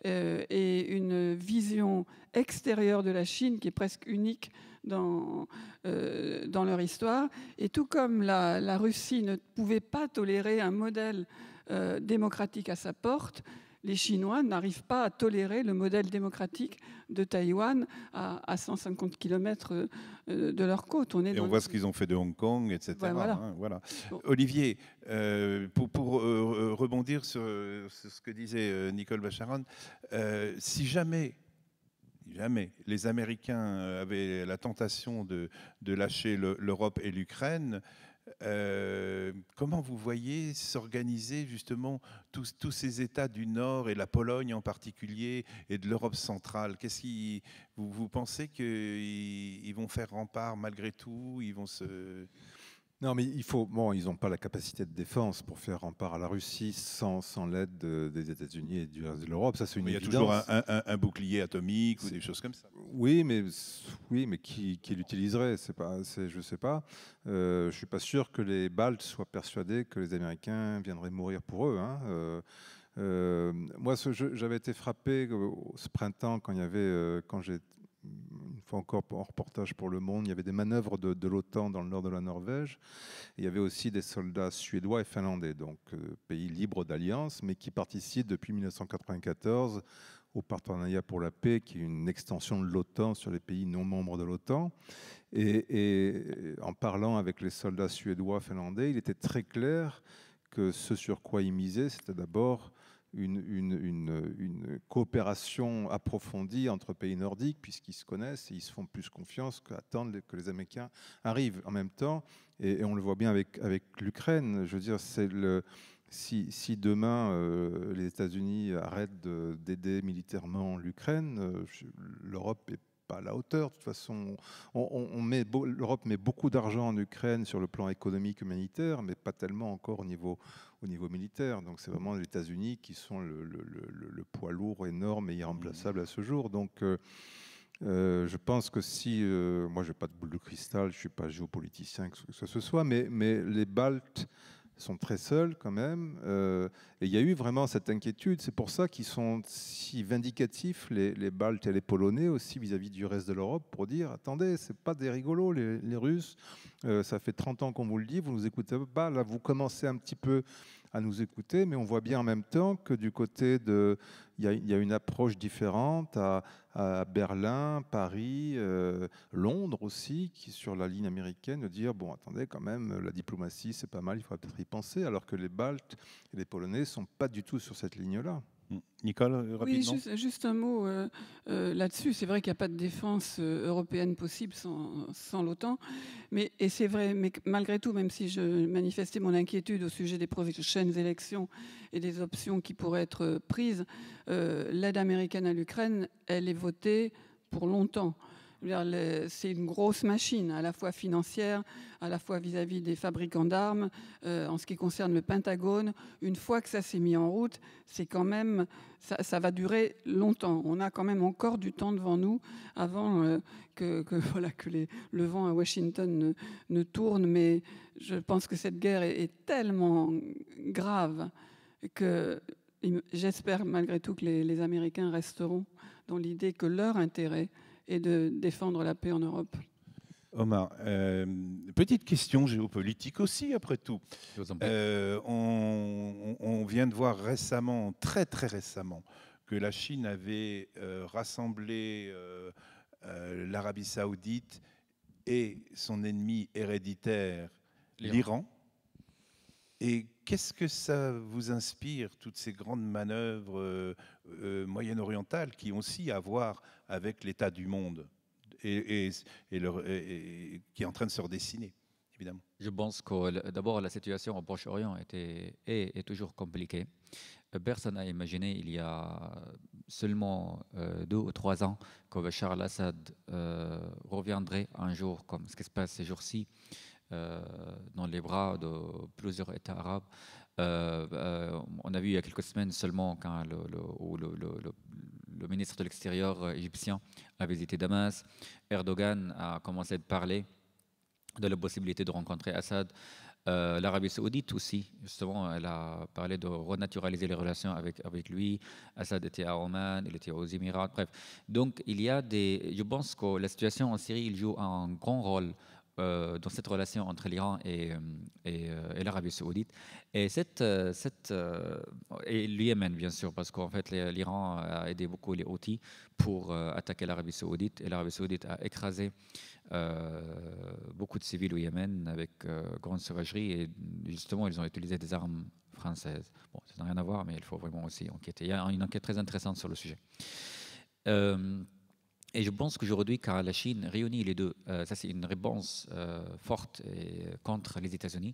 Euh, et une vision extérieure de la Chine qui est presque unique dans, euh, leur histoire. Et tout comme la, Russie ne pouvait pas tolérer un modèle euh, démocratique à sa porte, les Chinois n'arrivent pas à tolérer le modèle démocratique de Taïwan à, 150 km euh, de leur côte. On et on voit ce qu'ils ont fait de Hong Kong, etc. voilà. Hein, Olivier, euh, pour, euh, rebondir sur, ce que disait Nicole Bacharan, si jamais jamais. Les Américains avaient la tentation de, lâcher l'Europe et l'Ukraine. Euh, comment vous voyez s'organiser justement tous, ces États du Nord et la Pologne en particulier et de l'Europe centrale Qu'est-ce qui vous, pensez qu'ils ils vont faire rempart malgré tout Ils vont se non, mais il faut. Bon, ils n'ont pas la capacité de défense pour faire rempart à la Russie sans, sans l'aide des États-Unis et de l'Europe. Ça, c'est une mais Il y a toujours un, bouclier atomique ou des choses comme ça. Oui, mais oui, mais qui, l'utiliserait C'est pas. C'est, je sais pas. Euh, je suis pas sûr que les Baltes soient persuadés que les Américains viendraient mourir pour eux. Hein. Euh, euh, moi, ce, j'avais été frappé ce printemps quand il y avait, euh, quand j'ai encore en reportage pour Le Monde, il y avait des manœuvres de, l'OTAN dans le nord de la Norvège. il y avait aussi des soldats suédois et finlandais, donc euh, pays libres d'alliance, mais qui participent depuis 1994 au Partenariat pour la paix, qui est une extension de l'OTAN sur les pays non membres de l'OTAN. Et, et, euh, en parlant avec les soldats suédois, finlandais, il était très clair que ce sur quoi ils misaient, c'était d'abord une, coopération approfondie entre pays nordiques, puisqu'ils se connaissent et ils se font plus confiance qu'attendre que les Américains arrivent. En même temps, et, on le voit bien avec, avec l'Ukraine, je veux dire, c'est le, si, demain euh, les États-Unis arrêtent d'aider militairement l'Ukraine euh, l'Europe n'est pas à la hauteur. De toute façon, on, l'Europe met beaucoup d'argent en Ukraine sur le plan économique, humanitaire, mais pas tellement encore au niveau au niveau militaire. Donc c'est vraiment les États-Unis qui sont le, poids lourd énorme et irremplaçable mhm. à ce jour. Donc euh, euh, je pense que si, euh, moi je n'ai pas de boule de cristal, je ne suis pas géopoliticien, que ce, soit, mais, mais les Baltes sont très seuls quand même. Euh, et il y a eu vraiment cette inquiétude. C'est pour ça qu'ils sont si vindicatifs, les, les, Baltes et les Polonais aussi, vis-à-vis du reste de l'Europe, pour dire attendez, c'est pas des rigolos, les, Russes. Euh, ça fait 30 ans qu'on vous le dit, vous nous écoutez pas. Là, vous commencez un petit peu à nous écouter, mais on voit bien en même temps que du côté de, il y, a une approche différente à, Berlin, Paris, euh, Londres aussi, qui sur la ligne américaine de dire bon attendez quand même la diplomatie c'est pas mal, il faudra peut-être y penser, alors que les Baltes et les Polonais sont pas du tout sur cette ligne-là. Mm. Nicole, euh, rapidement. juste, un mot euh, euh, là-dessus. C'est vrai qu'il n'y a pas de défense européenne possible sans, l'OTAN. Mais, et c'est vrai, mais malgré tout, même si je manifestais mon inquiétude au sujet des prochaines élections et des options qui pourraient être prises, l'aide américaine à l'Ukraine, elle est votée pour longtemps. C'est une grosse machine, à la fois financière, à la fois vis-à-vis des fabricants d'armes, euh, en ce qui concerne le Pentagone. Une fois que ça s'est mis en route, c'est quand même, ça, va durer longtemps. On a quand même encore du temps devant nous avant euh, que, voilà, que le vent à Washington ne, tourne. Mais je pense que cette guerre est, tellement grave que j'espère malgré tout que les, les Américains resteront dans l'idée que leur intérêt et de défendre la paix en Europe. Omar, euh, petite question géopolitique aussi, après tout. Euh, on, on, vient de voir récemment, très très récemment, que la Chine avait euh, rassemblé l'Arabie saoudite et son ennemi héréditaire, l'Iran. Et qu'est-ce que ça vous inspire, toutes ces grandes manœuvres moyen-orientales qui ont aussi à voir avec l'état du monde et, qui est en train de se redessiner, évidemment. Je pense que d'abord la situation au Proche-Orient était est, est, toujours compliquée. Euh, personne n'a imaginé il y a seulement euh, deux ou trois ans que Bachar al-Assad euh, reviendrait un jour, comme ce qui se passe ces jours-ci, dans les bras de plusieurs États arabes. on a vu il y a quelques semaines seulement quand le le ministre de l'Extérieur euh, égyptien a visité Damas. Erdogan a commencé à parler de la possibilité de rencontrer Assad. Euh, L'Arabie saoudite aussi, justement, elle a parlé de renaturaliser les relations avec, avec lui. Assad était à Oman, il était aux Émirats, bref. Donc, il y a des... Je pense que la situation en Syrie, il joue un grand rôle euh, dans cette relation entre l'Iran et, euh, euh, l'Arabie saoudite. Et, cette, et le Yémen, bien sûr, parce qu'en fait, l'Iran a aidé beaucoup les Houthis pour attaquer l'Arabie saoudite. Et l'Arabie saoudite a écrasé beaucoup de civils au Yémen avec grande sauvagerie. Et justement, ils ont utilisé des armes françaises. Bon, ça n'a rien à voir, mais il faut vraiment aussi enquêter. Il y a une enquête très intéressante sur le sujet. Et je pense qu'aujourd'hui, car la Chine réunit les deux, euh, ça c'est une réponse euh, forte euh, contre les États-Unis.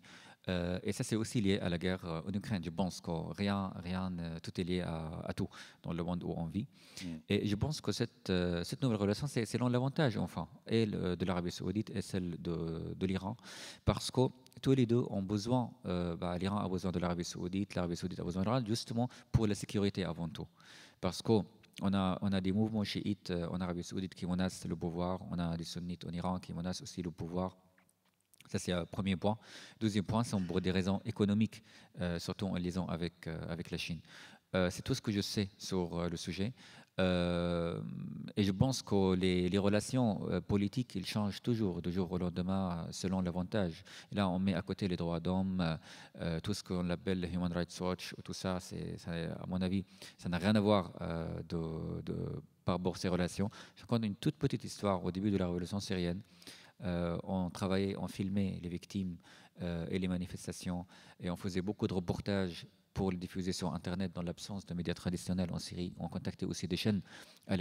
et ça c'est aussi lié à la guerre en Ukraine. Je pense que rien, rien, tout est lié à, tout dans le monde où on vit. Mm. Et je pense que cette, cette nouvelle relation, c'est selon l'avantage enfin, et de l'Arabie saoudite et celle de, l'Iran, parce que tous les deux ont besoin, bah, l'Iran a besoin de l'Arabie saoudite, l'Arabie saoudite a besoin de l'Iran, justement pour la sécurité avant tout. Parce que on a, des mouvements chiites euh, en Arabie Saoudite qui menacent le pouvoir, on a des sunnites en Iran qui menacent aussi le pouvoir. Ça, c'est un euh, premier point. Deuxième point, c'est pour des raisons économiques, euh, surtout en liaison avec, avec la Chine. c'est tout ce que je sais sur le sujet. Euh, et je pense que les, relations euh, politiques, elles changent toujours, du jour au lendemain, selon l'avantage. Là, on met à côté les droits d'homme, euh, tout ce qu'on appelle le Human Rights Watch, tout ça, c'est, à mon avis, ça n'a rien à voir de, par rapport à ces relations. Je raconte une toute petite histoire au début de la révolution syrienne. on travaillait, on filmait les victimes et les manifestations, et on faisait beaucoup de reportages pour les diffuser sur Internet dans l'absence de médias traditionnels en Syrie, On contactait aussi des chaînes à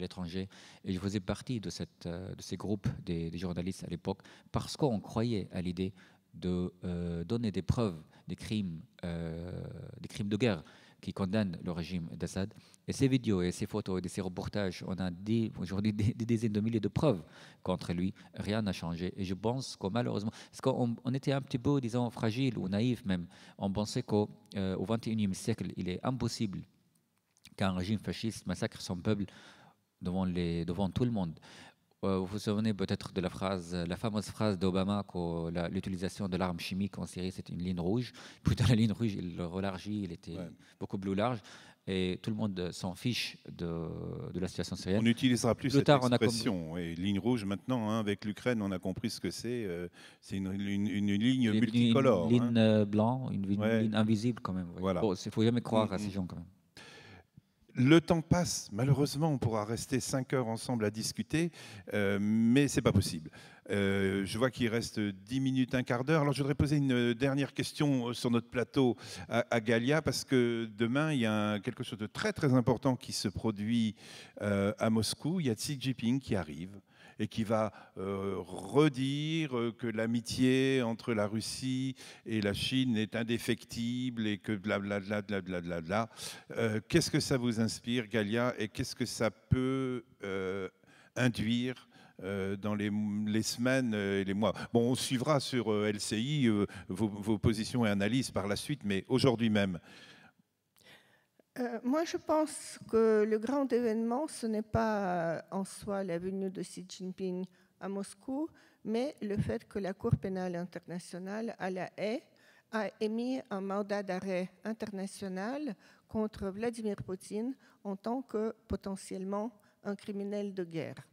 l'étranger. Et je faisais partie de, cette, euh, de ces groupes des, journalistes à l'époque parce qu'on croyait à l'idée de euh, donner des preuves des crimes, euh, des crimes de guerre qui condamne le régime d'Assad. Et ces vidéos et ces photos et ces reportages, on a aujourd'hui des, dizaines de milliers de preuves contre lui. Rien n'a changé. Et je pense que malheureusement, parce qu'on était un petit peu, disons, fragile ou naïf même, on pensait qu'au XXIe euh, 21e siècle, il est impossible qu'un régime fasciste massacre son peuple devant, les, devant tout le monde. Euh, vous vous souvenez peut-être de la phrase, euh, la fameuse phrase d'Obama que l'utilisation de l'arme chimique en Syrie, c'est une ligne rouge. Puis dans la ligne rouge, il relargit, il était beaucoup plus large. Et tout le monde s'en fiche de, de, la situation syrienne. On n'utilisera plus, cette expression. Et ligne rouge maintenant, hein, avec l'Ukraine, on a compris ce que c'est. Euh, c'est une, ligne multicolore. Hein. Une, ligne blanche, une, ligne invisible quand même. Il ne voilà. faut jamais croire mm, à ces mm. gens quand même. Le temps passe, malheureusement, on pourra rester 5 heures ensemble à discuter, euh, mais ce n'est pas possible. Euh, je vois qu'il reste 10 minutes, un quart d'heure. Alors je voudrais poser une dernière question euh, sur notre plateau à, Galia, parce que demain, il y a quelque chose de très très important qui se produit à Moscou. Il y a Xi Jinping qui arrive et qui va euh, redire euh, que l'amitié entre la Russie et la Chine est indéfectible et que blablabla. Bla bla bla bla euh, qu'est-ce que ça vous inspire, Galia, et qu'est-ce que ça peut induire dans les, semaines et les mois. Bon, on suivra sur LCI vos, positions et analyses par la suite, mais aujourd'hui même, euh, moi, je pense que le grand événement, ce n'est pas euh, en soi la venue de Xi Jinping à Moscou, mais le fait que la Cour pénale internationale, à la haie, a émis un mandat d'arrêt international contre Vladimir Poutine en tant que potentiellement un criminel de guerre.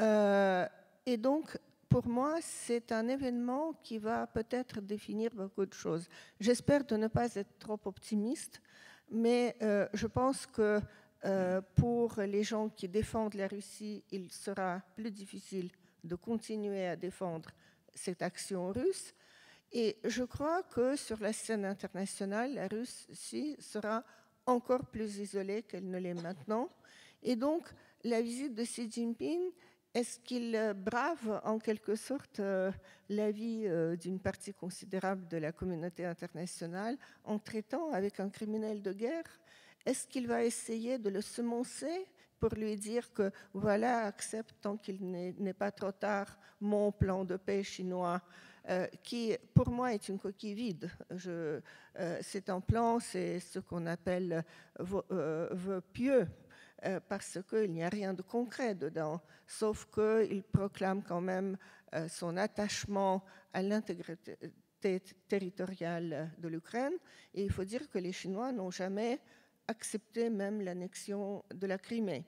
Euh, et donc, pour moi, c'est un événement qui va peut-être définir beaucoup de choses. J'espère de ne pas être trop optimiste, mais euh, je pense que euh, pour les gens qui défendent la Russie, il sera plus difficile de continuer à défendre cette action russe. Et je crois que sur la scène internationale, la Russie sera encore plus isolée qu'elle ne l'est maintenant. Et donc, la visite de Xi Jinping est-ce qu'il brave en quelque sorte euh, la vie euh, d'une partie considérable de la communauté internationale en traitant avec un criminel de guerre Est-ce qu'il va essayer de le semoncer pour lui dire que voilà, accepte tant qu'il n'est pas trop tard mon plan de paix chinois, euh, qui pour moi est une coquille vide. c'est un plan, c'est ce qu'on appelle euh, pieux euh, parce qu'il n'y a rien de concret dedans, sauf qu'il proclame quand même euh, son attachement à l'intégrité euh, territoriale de l'Ukraine. Et il faut dire que les Chinois n'ont jamais accepté même l'annexion de la Crimée.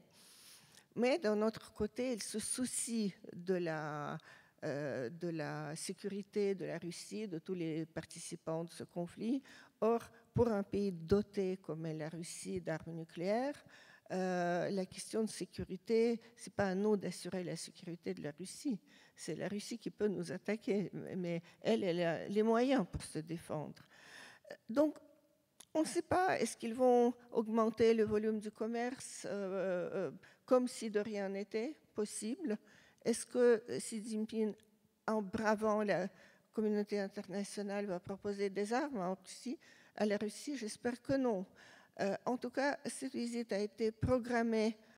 Mais d'un autre côté, ils se soucient de la, de la sécurité de la Russie, de tous les participants de ce conflit. Or, pour un pays doté comme est la Russie d'armes nucléaires, euh, la question de sécurité, c'est pas à nous d'assurer la sécurité de la Russie. C'est la Russie qui peut nous attaquer, mais elle, elle a les moyens pour se défendre. Euh, donc, on ne sait pas, est-ce qu'ils vont augmenter le volume du commerce euh, comme si de rien n'était possible Est-ce que Xi Jinping, en bravant la communauté internationale, va proposer des armes à la Russie J'espère que non. Euh, en tout cas, cette visite a été programmée